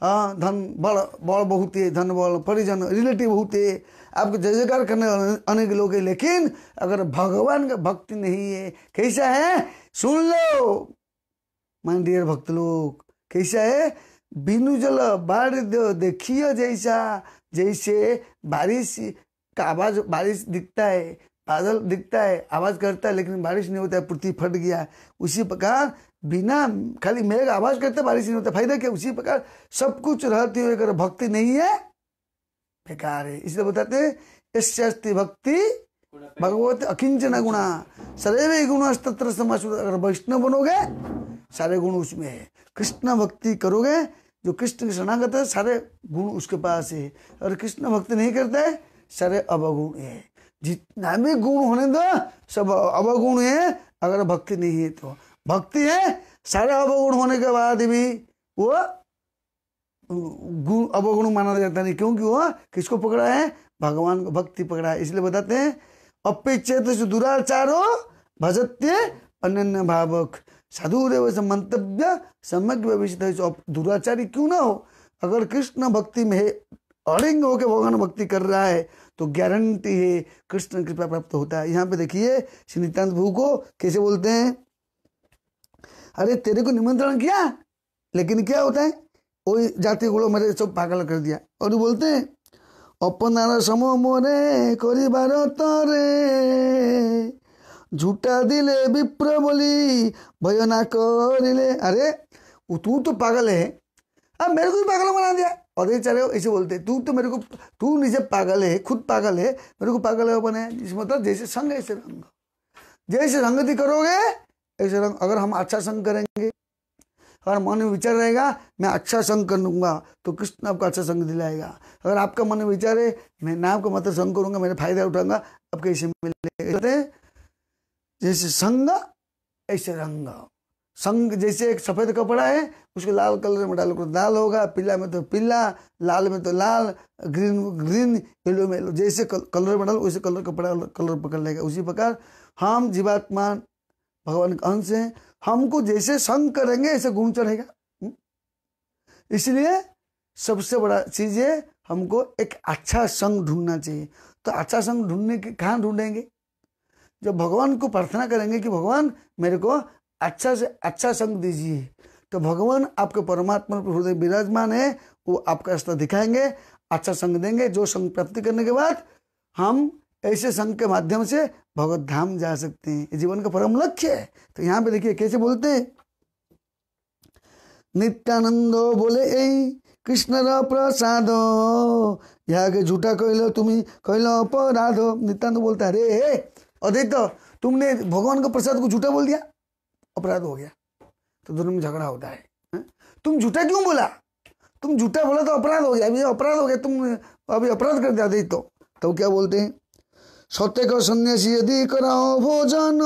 हाँ धन बड़ बड़ बहुत है धन बल परिजन रिलेटिव बहुत है आपको जय जयकार करने अनेक लोग है लेकिन अगर भगवान का भक्ति नहीं है कैसा है सुन लो मान डियर भक्त लोग कैसा है बिनु जल बाढ़ दो देखियो जैसा जैसे बारिश का आवाज बारिश दिखता है बादल दिखता है आवाज़ करता है लेकिन बारिश नहीं होता है पृथ्वी फट गया उसी प्रकार बिना खाली मेघ आवाज़ करते बारिश नहीं होता फायदा क्या उसी प्रकार सब कुछ रहते हुए अगर भक्ति नहीं है बेकार है इसलिए बताते हैं भक्ति भगवत अकिंचन गुणा सदैव गुण अस्तत्र समाज अगर वैष्णव बनोगे सारे गुण उसमें है कृष्ण भक्ति करोगे जो कृष्ण की शरणागत है सारे गुण उसके पास है और कृष्ण भक्ति नहीं करते सारे अवगुण है जितना भी गुण होने दो सब अवगुण है अगर भक्ति नहीं है तो भक्ति है सारे अवगुण होने के बाद भी वो गुण अवगुण माना जाता नहीं क्योंकि वो किसको पकड़ा है भगवान को भक्ति पकड़ा है इसलिए बताते हैं अपेक्षित तो दुराचारो भजत्य अन्य भावक साधु देव से मंतव्य सम्यक व्यवस्थित दुराचारी क्यों ना हो अगर कृष्ण भक्ति में अड़िंग होकर भगवान भक्ति कर रहा है तो गारंटी है कृष्ण कृपा प्राप्त होता है यहाँ पे देखिए श्री नित्यानंद भू को कैसे बोलते हैं अरे तेरे को निमंत्रण किया लेकिन क्या होता है वो जाति गुड़ो मेरे सब पागल कर दिया और बोलते हैं अपनार सम मोरे करिबार तरे झूठा दिले विप्र बोली भय ना करे अरे तू तो पागल है अब मेरे को भी पागल बना दिया और ये चाहे ऐसे बोलते तू तो मेरे को तू निजे पागल है खुद पागल है मेरे को पागल है बने इस मतलब जैसे संग ऐसे रंग जैसे रंग दी करोगे ऐसे रंग अगर हम अच्छा संग करेंगे अगर मन में विचार रहेगा मैं अच्छा संग कर लूंगा तो कृष्ण आपको अच्छा संग दिलाएगा अगर आपका मन में विचार है मैं ना का मतलब संग करूंगा मेरा फायदा उठाऊंगा आपको ऐसे मिलेगा जैसे संग ऐसे रंग संग जैसे एक सफ़ेद कपड़ा है उसको लाल कलर में डालो लाल होगा पीला में तो पीला लाल में तो लाल ग्रीन ग्रीन येलो में येलो जैसे कलर में डालो वैसे कलर कपड़ा कलर पकड़ लेगा उसी प्रकार हम जीवात्मा भगवान का अंश है हमको जैसे संग करेंगे ऐसे गुण चढ़ेगा हम्म? इसलिए सबसे बड़ा चीज़ है हमको एक अच्छा संग ढूंढना चाहिए तो अच्छा संग ढूंढने के कहाँ ढूंढेंगे जब भगवान को प्रार्थना करेंगे कि भगवान मेरे को अच्छा से अच्छा संग दीजिए तो भगवान आपके परमात्मा हृदय विराजमान है वो आपका रास्ता दिखाएंगे अच्छा संग देंगे जो संग प्राप्ति करने के बाद हम ऐसे संघ के माध्यम से भगवत धाम जा सकते हैं जीवन का परम लक्ष्य है तो यहाँ पे देखिए कैसे बोलते हैं नित्यानंद बोले कृष्ण प्रसाद यहाँ के झूठा तुम्हें कह लो अपराधो नित्यानंद बोलता है अरे हे तुमने भगवान का प्रसाद को झूठा बोल दिया अपराध हो गया तो दोनों में झगड़ा होता है, तुम झूठा क्यों बोला तुम झूठा बोला तो अपराध हो गया अभी अपराध हो गया तुम अभी अपराध कर दिया तो तो क्या बोलते हैं সত্যে সন্ন্যাসী যদি করাও ভোজন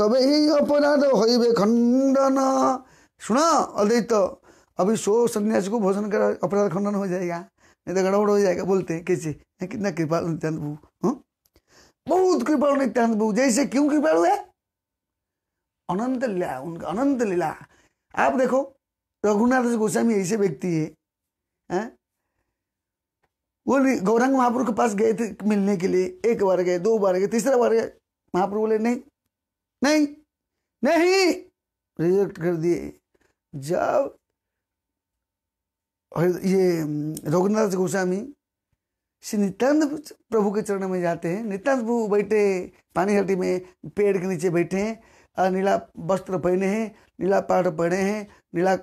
তবে ही अपराध हो खंडन सुना तो, अभी सो सन्यासी को भोजन कर अपराध खंडन हो जाएगा नहीं तो गड़बड़ हो जाएगा बोलते हैं कैसे कितना कृपाल नित्यानंद बहुत कृपाल नित्यानंद जैसे क्यों कृपाल हुआ अनंत लीला उनका अनंत लीला आप देखो रघुनाथ गोस्वामी ऐसे व्यक्ति है हैं वो गौरंग महापुरु के पास गए थे मिलने के लिए एक बार गए दो बार गए तीसरा बार गए महापुरु बोले नहीं नहीं नहीं रिजेक्ट कर दिए जब ये हम्म, रघुनाथ गोस्वामी श्री नित्यानंद प्रभु के चरण में जाते हैं नित्यानंद प्रभु बैठे पानी हटी में पेड़ के नीचे बैठे हैं नीला वस्त्र पहने हैं नीला पाट पहने हैं नीला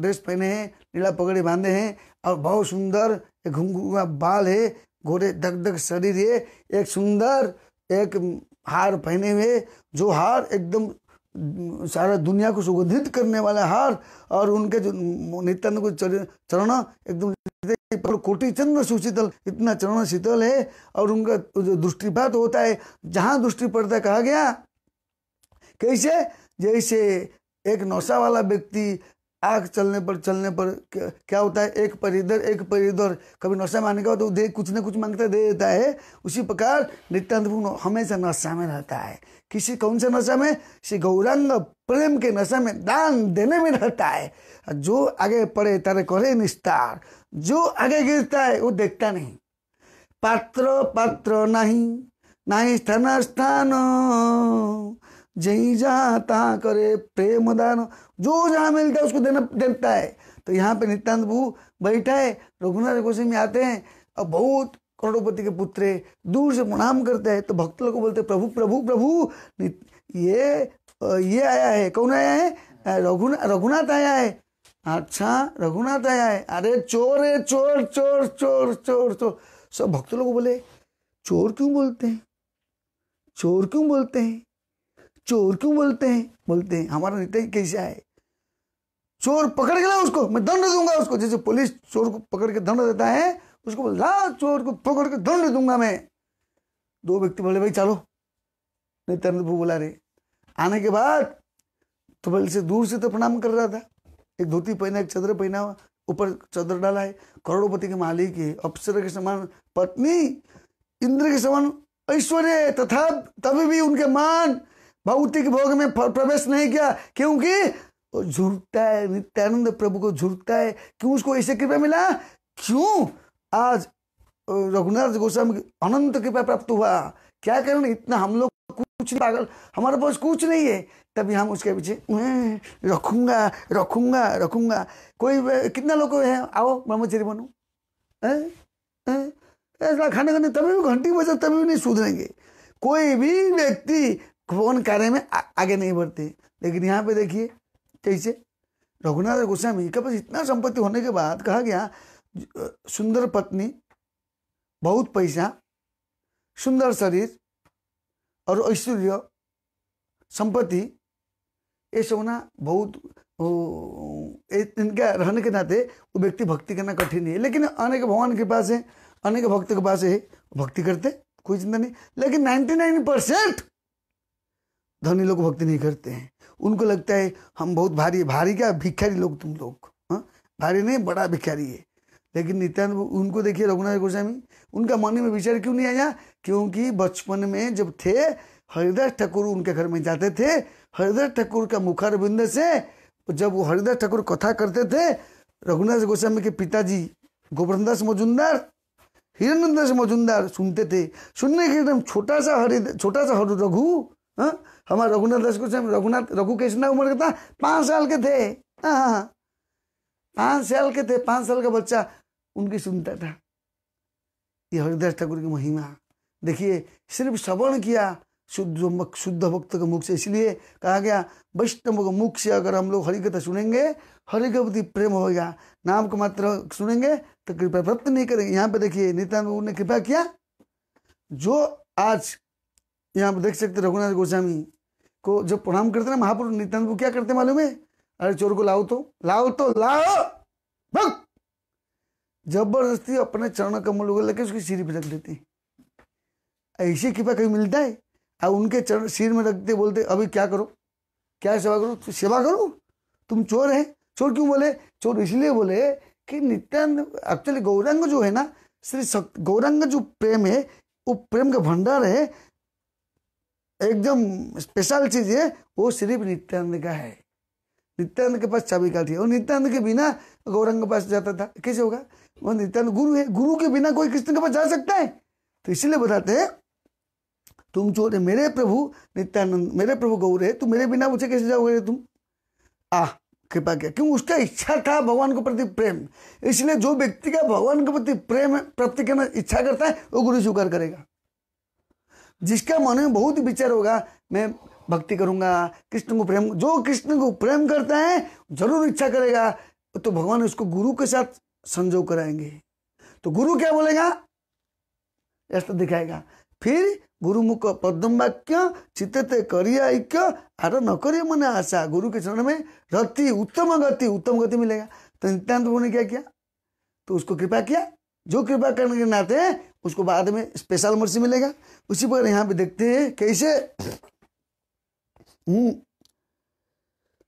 ड्रेस पहने हैं नीला पगड़ी बांधे हैं और बहुत सुंदर एक घुंघुआ बाल है घोड़े धक धक शरीर है एक सुंदर एक हार पहने हुए जो हार एकदम सारा दुनिया को सुगंधित करने वाला हार और उनके जो नित्यानंद को चरण एकदम कोटि चंद्र सुशीतल इतना चरण शीतल है और उनका जो दृष्टिपात होता है जहाँ दृष्टि पड़ता कहा गया कैसे जैसे एक नौसा वाला व्यक्ति आग चलने पर चलने पर क्या होता है एक पर इधर एक पर इधर कभी नशा मांगेगा का तो दे कुछ ना कुछ मांगता दे देता है उसी प्रकार नित्यानंद हमेशा नशा में रहता है किसी कौन से नशा में श्री गौरांग प्रेम के नशा में दान देने में रहता है जो आगे पड़े तारे करे निस्तार जो आगे गिरता है वो देखता नहीं पात्र पात्र नहीं नहीं स्थान स्थान जही जहाँ तहाँ करे प्रेम दान जो जहाँ मिलता है उसको देना देता है तो यहाँ पे नित्यानंद भू बैठा है रघुनाथ में आते हैं और बहुत करोड़पति के पुत्र दूर से प्रणाम करते हैं तो भक्त लोग को बोलते हैं प्रभु प्रभु प्रभु ये ये आया है कौन आया है रघुना रघुनाथ आया है अच्छा रघुनाथ आया है अरे चोर है चोर चोर चोर चोर चोर सब भक्त लोग बोले चोर क्यों बोलते हैं चोर क्यों बोलते हैं चोर क्यों बोलते हैं बोलते हैं हमारा नेता कैसा है चोर पकड़ के ला उसको मैं दंड दूंगा उसको जैसे पुलिस चोर को पकड़ के दंड देता है उसको बोल ला चोर को पकड़ के दंड दूंगा मैं दो व्यक्ति बोले भाई चलो नेता भू बुला रहे आने के बाद तो बल से दूर से तो प्रणाम कर रहा था एक धोती पहना एक चदर पहना ऊपर चदर डाला है करोड़पति के मालिक है अप्सरा के समान पत्नी इंद्र के समान ऐश्वर्य तथा तभी भी उनके मान भौतिक भोग में प्रवेश नहीं किया क्योंकि झुकता है नित्यानंद प्रभु को झुकता है क्यों उसको ऐसे कृपा मिला क्यों आज रघुनाथ गोस्वामी की अनंत कृपा प्राप्त हुआ क्या कारण इतना हम लोग कुछ पागल हमारे पास कुछ नहीं है तभी हम उसके पीछे रखूंगा रखूंगा रखूंगा कोई कितना लोग है आओ ब्रह्मचरी बनो ऐसा खाने खाने तभी भी घंटी बजा तभी भी नहीं सुधरेंगे कोई भी व्यक्ति कौन कार्य में आ, आगे नहीं बढ़ते लेकिन यहाँ पे देखिए कैसे रघुनाथ गोस्वामी के पास इतना संपत्ति होने के बाद कहा गया सुंदर पत्नी बहुत पैसा सुंदर शरीर और ऐश्वर्य संपत्ति ये सब ना बहुत इनका रहने के नाते वो व्यक्ति भक्ति करना कठिन है लेकिन अनेक भगवान के पास है अनेक भक्त के पास है भक्ति करते कोई चिंता नहीं लेकिन 99 परसेंट धनी लोग भक्ति नहीं करते हैं उनको लगता है हम बहुत भारी है भारी क्या भिखारी लोग तुम लोग हाँ भारी नहीं बड़ा भिखारी है लेकिन नित्यानंद उनको देखिए रघुनाथ गोस्वामी उनका मन में विचार क्यों नहीं आया क्योंकि बचपन में जब थे हरिदास ठाकुर उनके घर में जाते थे हरिदास ठाकुर का मुखारबिंद से जब वो हरिदास ठाकुर कथा करते थे रघुनाथ गोस्वामी के पिताजी दास मजुमदार हिरणदास मजुमदार सुनते थे सुनने के एकदम छोटा सा हरिद छोटा सा हर रघु हाँ? हमारे रघुनाथ दास गोस्वामी रघुनाथ रघु के इतना उम्र का था पांच साल के थे हाँ, हाँ, पांच साल के थे पांच साल का बच्चा उनकी सुनता था ये हरिदास ठाकुर की महिमा देखिए सिर्फ श्रवण किया शुद्ध शुद्ध भक्त के मुख से इसलिए कहा गया वैष्णव के मुख से अगर हम लोग हरिकथा सुनेंगे हरि के प्रति प्रेम होगा नाम को मात्र सुनेंगे तो कृपा प्राप्त नहीं करेंगे यहाँ पे देखिए नित्यानंद ने कृपा किया जो आज यहाँ पर देख सकते रघुनाथ गोस्वामी को जो प्रणाम करते ना महापुरुष नित्यानंद को क्या करते मालूम है अरे चोर को लाओ तो लाओ तो लाओ जबरदस्ती अपने चरण कमल वगैरह लेके उसके सिर पे रख देते हैं ऐसी कृपा कहीं मिलता है और उनके चरण सिर में रखते बोलते अभी क्या करो क्या सेवा करो तो सेवा करो तुम चोर है चोर क्यों बोले चोर इसलिए बोले कि नित्यानंद एक्चुअली तो गौरंग जो है ना श्री गौरंग जो प्रेम है वो प्रेम का भंडार है एकदम स्पेशल चीज है वो सिर्फ नित्यानंद का है नित्यानंद के पास चाबी का थी और नित्यानंद के बिना गौरंग के पास जाता था कैसे होगा वो नित्यानंद गुरु है गुरु के बिना कोई कृष्ण के पास जा सकता है तो इसीलिए बताते हैं तुम चोर मेरे प्रभु नित्यानंद मेरे प्रभु गौर है तुम तो मेरे बिना मुझे कैसे जाओगे तुम आ कृपा किया क्यों उसका इच्छा था भगवान के प्रति प्रेम इसलिए जो व्यक्ति का भगवान के प्रति प्रेम प्राप्ति करना इच्छा करता है वो गुरु स्वीकार करेगा जिसका मन में बहुत विचार होगा मैं भक्ति करूंगा कृष्ण को प्रेम जो कृष्ण को प्रेम करता है जरूर इच्छा करेगा तो भगवान उसको गुरु के साथ संजोग कराएंगे तो गुरु क्या बोलेगा ऐसा दिखाएगा फिर गुरुमुख पद्म वाक्य चितते करिया ऐक्य आर न करिए मन आशा गुरु के चरण में रति उत्तम गति उत्तम गति मिलेगा तो नित्यांत प्रभु ने क्या किया तो उसको कृपा किया जो कृपा करने के नाते उसको बाद में स्पेशल मर्सी मिलेगा उसी पर यहां पे देखते हैं कैसे हम्म।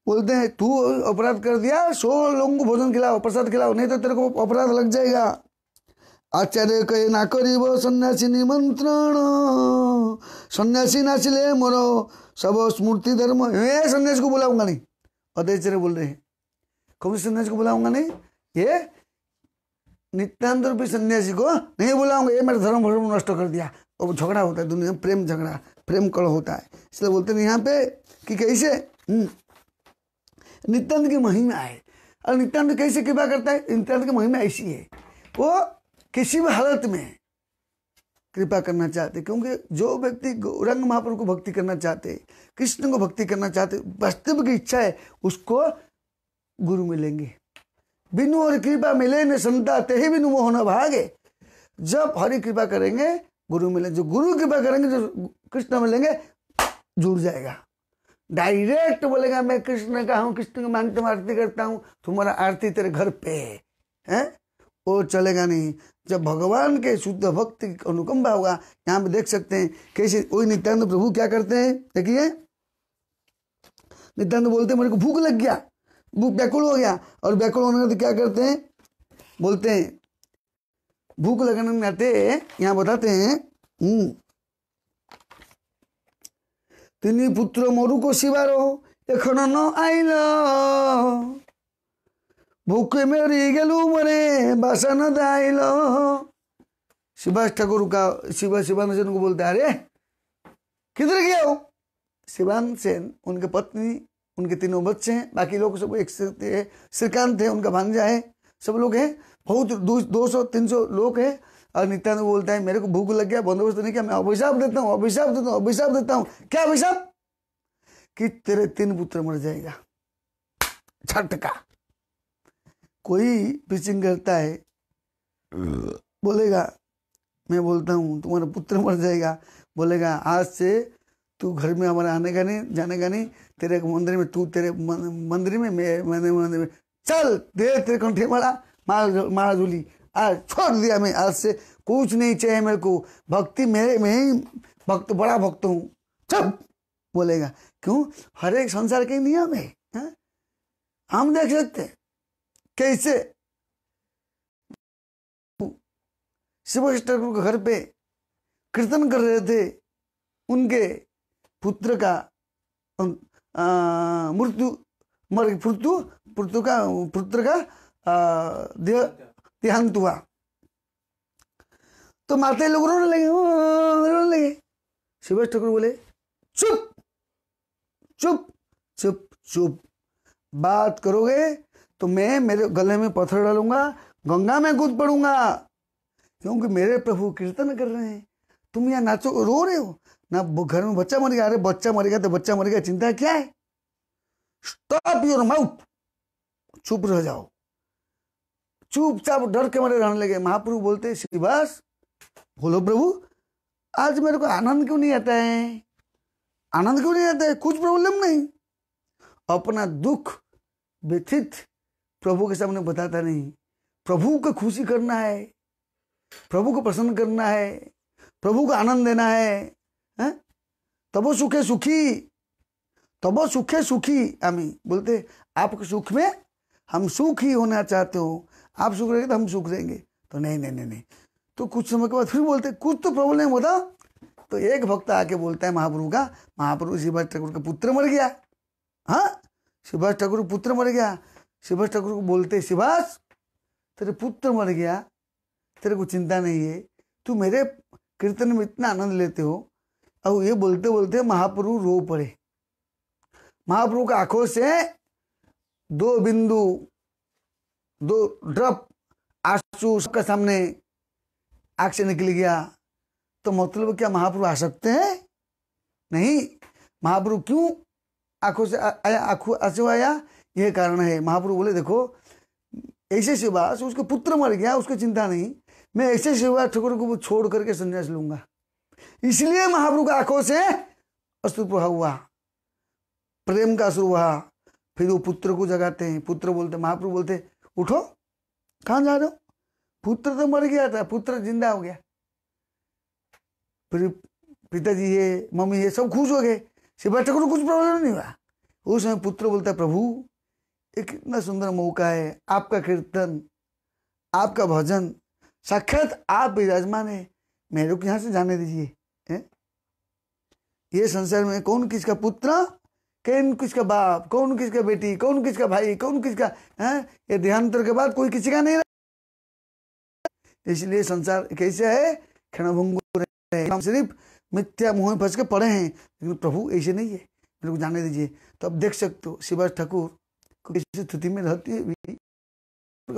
बोलते हैं तू अपराध कर दिया सो लोगों को भोजन खिलाओ प्रसाद खिलाओ नहीं तो तेरे को अपराध लग जाएगा आचार्य कहे ना करीब सन्यासी निमंत्रण सन्यासी नाचिले मोर सब स्मृति धर्म हे सन्यासी को बुलाऊंगा नहीं अध्यक्ष बोल रहे हैं कभी सन्यासी को बुलाऊंगा नहीं ये नित्यानंद रूपी सन्यासी को नहीं बुलाऊंगा ये मेरा धर्म भर्म नष्ट कर दिया और वो झगड़ा होता है दुनिया में प्रेम झगड़ा प्रेम कल होता है इसलिए बोलते हैं यहाँ पे कि कैसे हम्म। नित्यानंद की महिमा है और नित्यानंद कैसे कृपा करता है नित्यानंद की महिमा ऐसी है वो किसी भी हालत में कृपा करना चाहते क्योंकि जो व्यक्ति गौरंग महाप्रभु को भक्ति करना चाहते कृष्ण को भक्ति करना चाहते वास्तविक इच्छा है उसको गुरु मिलेंगे बिनु हरि कृपा मिले न संता ते ही बिनु मोहन भागे जब हरि कृपा करेंगे गुरु मिले जो गुरु कृपा करेंगे जो कृष्ण मिलेंगे जुड़ जाएगा डायरेक्ट बोलेगा मैं कृष्ण का हूँ कृष्ण की मांगते आरती करता हूँ तुम्हारा आरती तेरे घर पे है वो चलेगा नहीं जब भगवान के शुद्ध भक्त की अनुकंपा होगा यहाँ पे देख सकते हैं कैसे वही नित्यानंद प्रभु क्या करते हैं देखिए नित्यानंद बोलते मेरे को भूख लग गया भूख व्याकुल हो गया और व्याकुल होने का तो क्या करते हैं बोलते हैं भूख लगने में आते यहां बताते हैं तीन पुत्र मरु को शिवार एखन न आइल भूखे मेरी गेलू मरे बासन न दाइल शिवास ठाकुर का शिवा शिवान सेन को बोलते अरे किधर गया हो शिवान सेन उनके पत्नी उनके तीनों बच्चे हैं बाकी लोग सब एक श्रीकांत है उनका भांजा है सब लोग हैं बहुत दो सौ तीन सौ लोग हैं और नित्यानंद बोलता है मेरे को भूख लग गया बंदोबस्त नहीं किया मैं अभिशाप देता हूँ अभिशाप देता हूँ अभिशाप देता हूँ क्या अभिशाप कि तेरे तीन पुत्र मर जाएगा झटका कोई पिचिंग करता है बोलेगा मैं बोलता हूँ तुम्हारा पुत्र मर जाएगा बोलेगा आज से तू घर में हमारे आने का नहीं जाने का नहीं तेरे मंदिर में तू तेरे मंदिर में मैं मंदिर में चल दे तेरे कंठे मारा मारा झूली आज छोड़ दिया मैं आज से कुछ नहीं चाहिए मेरे को भक्ति मेरे में ही भक्त बड़ा भक्त हूँ चल बोलेगा क्यों हर एक संसार के नियम है हाँ? हम देख सकते कैसे शिव ठाकुर के घर पे कीर्तन कर रहे थे उनके पुत्र का अं, मृत्यु मर पुत्र पुत्र का पुत्र का देहांत हुआ तो माता लोग रोने लगे हाँ, हाँ, रोने लगे शिवेश ठाकुर बोले चुप चुप चुप चुप बात करोगे तो मैं मेरे गले में पत्थर डालूंगा गंगा में कूद पड़ूंगा क्योंकि मेरे प्रभु कीर्तन कर रहे हैं तुम यहाँ नाचो रो रहे हो ना घर में बच्चा मर गया अरे बच्चा मरेगा तो बच्चा मरेगा चिंता क्या है स्टॉप योर माउथ चुप रह जाओ चुपचाप डर के मारे रहने लगे महाप्रभु बोलते श्रीवास बोलो प्रभु आज मेरे को आनंद क्यों नहीं आता है आनंद क्यों नहीं आता है कुछ प्रॉब्लम नहीं अपना दुख व्यथित प्रभु के सामने बताता नहीं प्रभु को खुशी करना है प्रभु को प्रसन्न करना है प्रभु को आनंद देना है हैं तबो सुखे सुखी तबो सुखे सुखी आमी बोलते आपके सुख में हम सुख ही होना चाहते हो आप सुख रहेंगे तो हम सुख रहेंगे तो नहीं नहीं नहीं नहीं तो कुछ समय के बाद फिर बोलते कुछ तो प्रॉब्लम होता तो एक भक्त आके बोलता है महाप्रभु का महाप्रभु शिवाज ठाकुर का पुत्र मर गया हाँ शिवाज ठाकुर का पुत्र मर गया शिवाज ठाकुर को बोलते शिवाज तेरे पुत्र मर गया तेरे को चिंता नहीं है तू मेरे कीर्तन में इतना आनंद लेते हो और ये बोलते बोलते महाप्रभु रो पड़े महाप्रभु के आंखों से दो बिंदु दो ड्रप आशु सबके सामने आग से निकल गया तो मतलब क्या महाप्रभु आ सकते हैं नहीं महाप्रभु क्यों आंखों से आया आंखों आंसू आया यह कारण है महाप्रभु बोले देखो ऐसे शिवा उसके पुत्र मर गया उसकी चिंता नहीं मैं ऐसे शिवा ठाकुर को छोड़ करके संन्यास लूंगा इसलिए महाप्रभु का आंखों से अश्रु हुआ प्रेम का शुरू हुआ फिर वो पुत्र को जगाते हैं पुत्र बोलते महाप्रभु बोलते उठो कहाँ जा रहे हो पुत्र तो मर गया था पुत्र जिंदा हो गया फिर पिताजी है मम्मी है सब खुश हो गए शिवा ठाकुर को तो कुछ प्रॉब्लम नहीं हुआ उस समय पुत्र बोलता है प्रभु ये कितना सुंदर मौका है आपका कीर्तन आपका भजन साक्षात आप विराजमान है मेरे को यहाँ से जाने दीजिए ये संसार में कौन किसका पुत्र कौन किसका बाप कौन किसका बेटी कौन किसका भाई कौन किसका है ये देहांतर के बाद कोई किसी का नहीं इसलिए संसार कैसे है क्षणभंगुर हम सिर्फ मिथ्या मुंह में फंस के पड़े हैं लेकिन प्रभु ऐसे नहीं है मेरे को जाने दीजिए तो आप देख सकते हो शिवाज ठाकुर स्थिति में रहती है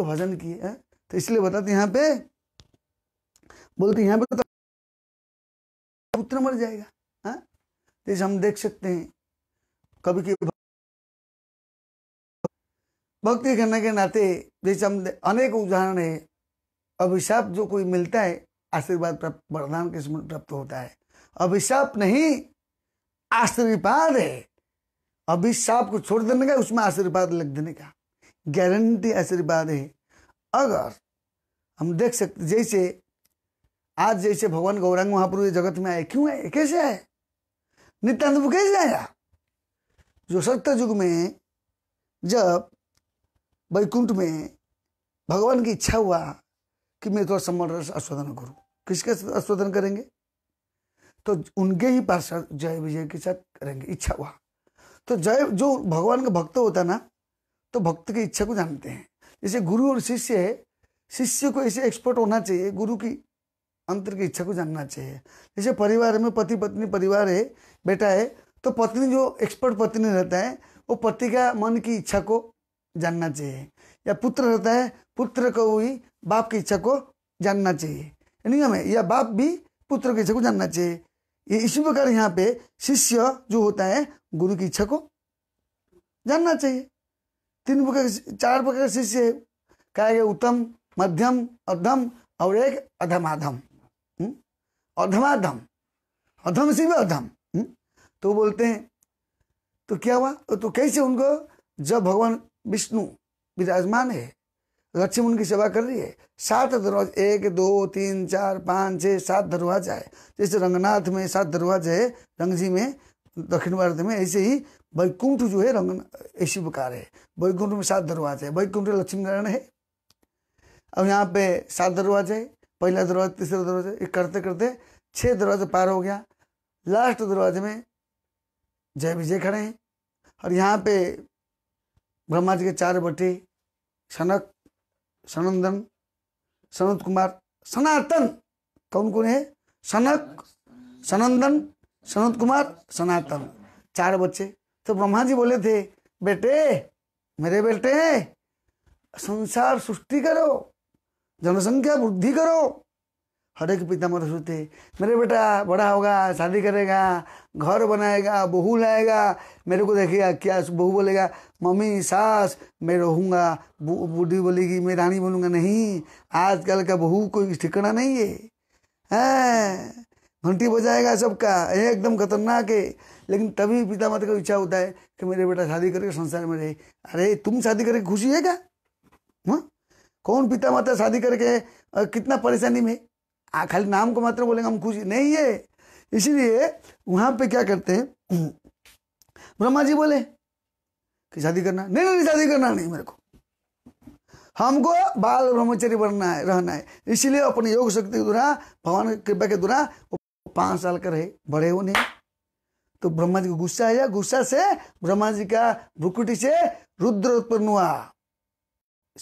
भजन किए हैं तो इसलिए बताते यहाँ पे बोलते यहाँ पे तो पुत्र मर जाएगा हाँ जैसे हम देख सकते हैं कभी कभी भक्ति करने के नाते जैसे हम अनेक उदाहरण है अभिशाप जो कोई मिलता है आशीर्वाद प्राप्त वरदान के समय प्राप्त होता है अभिशाप नहीं आशीर्वाद है अभिशाप को छोड़ देने का उसमें आशीर्वाद लग देने का गारंटी आशीर्वाद है अगर हम देख सकते जैसे आज जैसे भगवान गौरांग महापुरुष जगत में आए क्यों आए कैसे आए नित्यानंद मुकेश आया जो सत्य युग में जब वैकुंठ में भगवान की इच्छा हुआ कि मैं थोड़ा तो सम्मान रस आस्वादन करूँ किसके आस्वादन करेंगे तो उनके ही पार्षद जय विजय के साथ करेंगे इच्छा हुआ तो जय जो भगवान का भक्त होता ना तो भक्त की इच्छा को जानते हैं जैसे गुरु और शिष्य है शिष्य को ऐसे एक्सपर्ट होना चाहिए गुरु की अंतर की इच्छा को जानना चाहिए जैसे परिवार में पति पत्नी परिवार है बेटा है तो पत्नी जो एक्सपर्ट पत्नी रहता है वो पति का मन की इच्छा को जानना चाहिए या पुत्र रहता है पुत्र को ही बाप की इच्छा को जानना चाहिए नियम है या बाप भी पुत्र की इच्छा को जानना चाहिए ये इसी प्रकार यहाँ पे शिष्य जो होता है गुरु की इच्छा को जानना चाहिए तीन प्रकार चार प्रकार शिष्य है कहा गया उत्तम मध्यम अधम और एक अधम आधम अधमाधम अधम से भी अधम हम्म? तो बोलते हैं तो क्या हुआ तो, तो कैसे उनको जब भगवान विष्णु विराजमान है लक्ष्मी उनकी सेवा कर रही है सात दरवाजे एक दो तीन चार पाँच छः सात दरवाजा है जैसे रंगनाथ में सात दरवाजे है रंगजी में दक्षिण भारत में ऐसे ही वैकुंठ जो है रंग ऐसी प्रकार है वैकुंठ में सात दरवाजे है वैकुंठ लक्ष्मी नारायण है अब यहाँ पे सात दरवाजे है पहला दरवाज़ा तीसरा दरवाज़ा ये करते करते छह दरवाजे पार हो गया लास्ट दरवाजे में जय विजय खड़े हैं और यहाँ पे ब्रह्मा जी के चार बटे सनक सनंदन सनत कुमार सनातन कौन कौन है सनक सनंदन सनत कुमार सनातन चार बच्चे तो ब्रह्मा जी बोले थे बेटे मेरे बेटे संसार सृष्टि करो जनसंख्या वृद्धि करो हर एक पिता मत सोचते मेरे बेटा बड़ा होगा शादी करेगा घर बनाएगा बहू लाएगा मेरे को देखेगा क्या बहू बोलेगा मम्मी सास मैं रहूँगा बूढ़ी बोलेगी मैं रानी बोलूँगा नहीं आजकल का बहू कोई ठिकाना नहीं है हैं घंटी बजाएगा सबका एकदम खतरनाक है लेकिन तभी पिता माता का इच्छा होता है कि मेरे बेटा शादी करके संसार में रहे अरे तुम शादी करके खुशी है क्या हाँ कौन पिता माता शादी करके कितना परेशानी में आ खाली नाम को मात्र बोलेंगे हम खुश नहीं है इसीलिए वहां पे क्या करते हैं ब्रह्मा जी बोले कि शादी करना नहीं नहीं शादी करना नहीं मेरे को हमको बाल ब्रह्मचर्य बनना है रहना है इसीलिए अपने योग शक्ति के द्वारा भगवान की कृपा के द्वारा वो साल का रहे बड़े होने नहीं तो ब्रह्मा जी को गुस्सा आया गुस्सा से ब्रह्मा जी का भ्रुकुटी से रुद्र उत्पन्न हुआ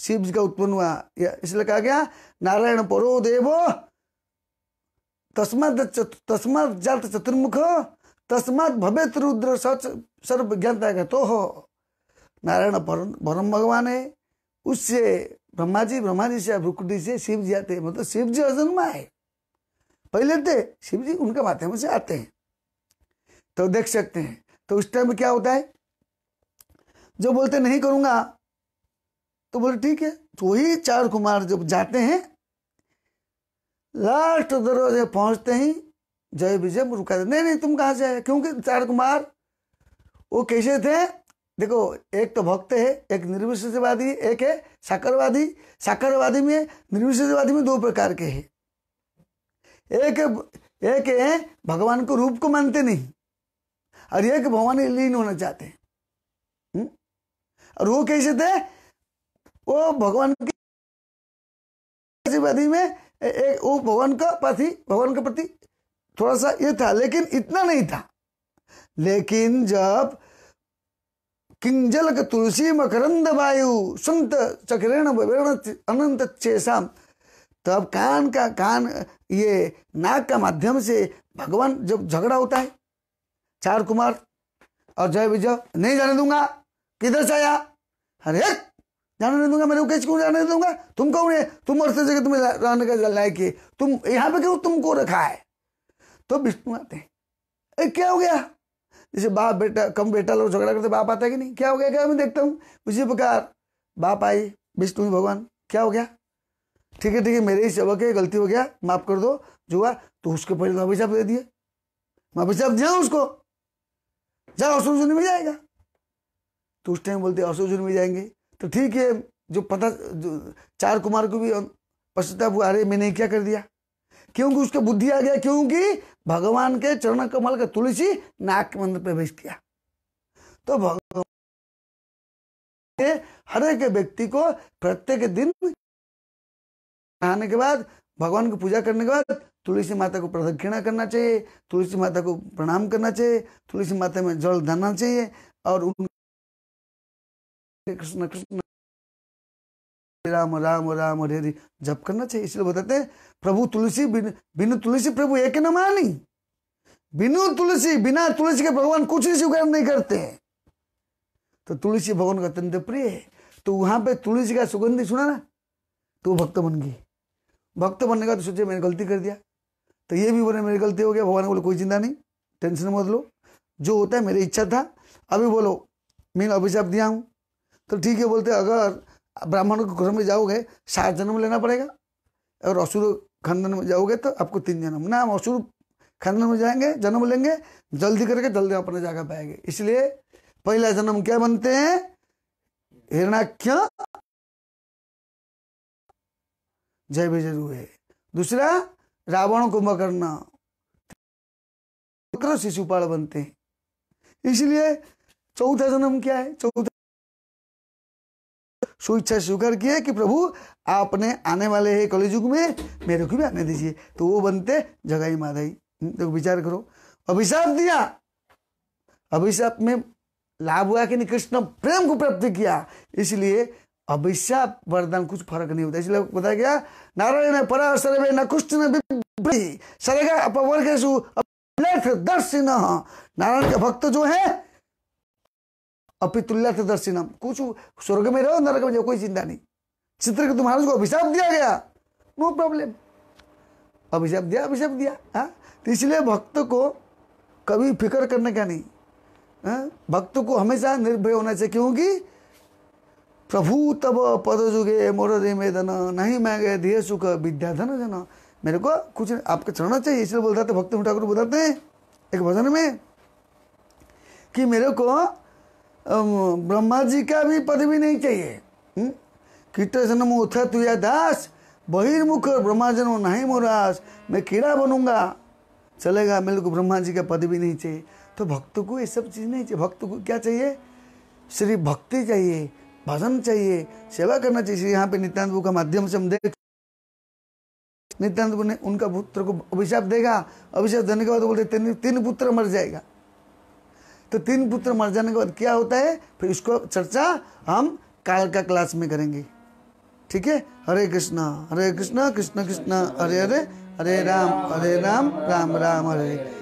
शिव का उत्पन्न हुआ इसलिए कहा गया नारायण परो देवो तस्मात तस्मात जात चतुर्मुख तस्मात भवेत रुद्र सच सर्व ज्ञान तो हो नारायण परम भगवान है उससे ब्रह्मा जी ब्रह्मा जी से भ्रुकुटी से शिव जी आते हैं मतलब शिव जी अजन्मा है पहले थे शिव जी उनके माध्यम से आते हैं तो देख सकते हैं तो उस टाइम क्या होता है जो बोलते नहीं करूंगा तो बोले ठीक है तो वही चार कुमार जब जाते हैं लास्ट दरवाजे पहुंचते ही जय विजय रुका नहीं नहीं तुम कहाँ से आए क्योंकि चार कुमार वो कैसे थे देखो एक तो भक्त है एक निर्विशेषवादी एक है साकरवादी साकरवादी में निर्विशेषवादी में दो प्रकार के हैं एक एक है भगवान को रूप को मानते नहीं और एक भगवान लीन होना चाहते हैं हम्म? और वो कैसे थे वो भगवान की आशीर्वादी में एक वो भगवान का पति भगवान के प्रति थोड़ा सा ये था लेकिन इतना नहीं था लेकिन जब किंजलक तुलसी मकरंद वायु संत चक्रेण अनंत चेसाम तब कान का कान ये नाक का माध्यम से भगवान जब झगड़ा होता है चार कुमार और जय विजय नहीं जाने दूंगा किधर से आया हरे जाने नहीं दूंगा मैंने रुकेश को जाने नहीं दूंगा तुम कौन है तुम और जगह तुम्हें रहने का लायक है तुम यहाँ पे क्यों तुमको रखा है तो विष्णु आते हैं क्या हो गया जैसे बाप बेटा कम बेटा लोग झगड़ा करते बाप आता है कि नहीं क्या हो गया क्या मैं देखता हूँ उसी प्रकार बाप आई विष्णु भगवान क्या हो गया ठीक है ठीक है मेरे ही सबक है गलती हो गया माफ कर दो जो हुआ तो उसके पहले तो अभिशाप दे दिए मैं अभिशाप दिया उसको जाओ असुर में जाएगा तो उस टाइम बोलते असुर में जाएंगे तो ठीक है जो पता जो चार कुमार को भी पश्चाताप हुआ अरे मैंने क्या कर दिया क्योंकि उसका बुद्धि आ गया क्योंकि भगवान के चरण कमल का तुलसी नाक मंदिर प्रवेश किया तो भगवान हर एक व्यक्ति को प्रत्येक दिन आने के बाद भगवान की पूजा करने के बाद तुलसी माता को प्रदक्षिणा करना चाहिए तुलसी माता को प्रणाम करना चाहिए तुलसी माता में जल धरना चाहिए और उन कृष्ण कृष्ण राम राम राम हरे हरे जप करना चाहिए इसलिए बताते हैं प्रभु तुलसी बिन बिनु तुलसी प्रभु एक न मानी बिनु तुलसी बिना तुलसी के भगवान कुछ भी स्वीकार नहीं करते हैं तो तुलसी भगवान का अत्यंत प्रिय है तो वहां पे तुलसी का सुगंध सुना ना तो भक्त बन गई भक्त बनने का तो सोचे मैंने गलती कर दिया तो ये भी बोले मेरी गलती हो गया भगवान बोले कोई चिंता नहीं टेंशन मत लो जो होता है मेरी इच्छा था अभी बोलो मैंने अभिशाप दिया हूं तो ठीक है बोलते अगर ब्राह्मण के घर में जाओगे सात जन्म लेना पड़ेगा अगर असुर खानदान में जाओगे तो आपको तीन जन्म ना हम असुर खानदान में जाएंगे जन्म लेंगे जल्दी करके जल्दी अपने जगह पाएंगे इसलिए पहला जन्म क्या बनते हैं हिरणाख्य जय विजय है दूसरा रावण कुंभकर्ण शिशुपाल बनते हैं इसलिए चौथा जन्म क्या है चौथा स्वेच्छा स्वीकार किया कि प्रभु आपने आने वाले हैं कलयुग में मेरे को भी आने दीजिए तो वो बनते जगाई माधाई तो हम्म, विचार करो अभिशाप दिया अभिशाप में लाभ हुआ कि नहीं कृष्ण प्रेम को प्राप्त किया इसलिए अभिशाप वरदान कुछ फर्क नहीं होता इसलिए बताया गया नारायण पराशर सर्वे न कुष्ठ न अपवर्ग दर्श नारायण के भक्त जो है अपितुल्यथ दर्शिनम कुछ स्वर्ग में रहो नरक में जाओ कोई चिंता नहीं चित्र के तुम्हारे को अभिशाप दिया गया नो प्रॉब्लम अभिशाप दिया अभिशाप दिया हाँ तो इसलिए भक्त को कभी फिक्र करने का नहीं हाँ भक्त को हमेशा निर्भय होना चाहिए क्योंकि प्रभु तब पद जुगे मोर धन नहीं मैं गए धीरे सुख विद्या धन जन मेरे को कुछ आपके चरण चाहिए इसलिए बोलता थे भक्त ठाकुर बताते हैं एक भजन में कि मेरे को ब्रह्मा जी का भी पदवी नहीं चाहिए हम्म? कीर्तन उठा या दास बहिर्मुख ब्रह्मा जन्म नहीं मोरास मैं कीड़ा बनूंगा चलेगा मेरे को ब्रह्मा जी का पदवी नहीं चाहिए तो भक्त को ये सब चीज़ नहीं चाहिए भक्त को क्या चाहिए श्री भक्ति चाहिए भजन चाहिए सेवा करना चाहिए यहाँ पे नित्यानंद का माध्यम से हम देख नित्यानंद ने उनका पुत्र को अभिशाप देगा अभिशाप देने के बाद बोलते तीन पुत्र मर जाएगा तो तीन पुत्र मर जाने के बाद क्या होता है फिर इसको चर्चा हम काल का क्लास में करेंगे ठीक है हरे कृष्णा हरे कृष्णा कृष्ण कृष्ण हरे हरे हरे राम हरे राम राम राम हरे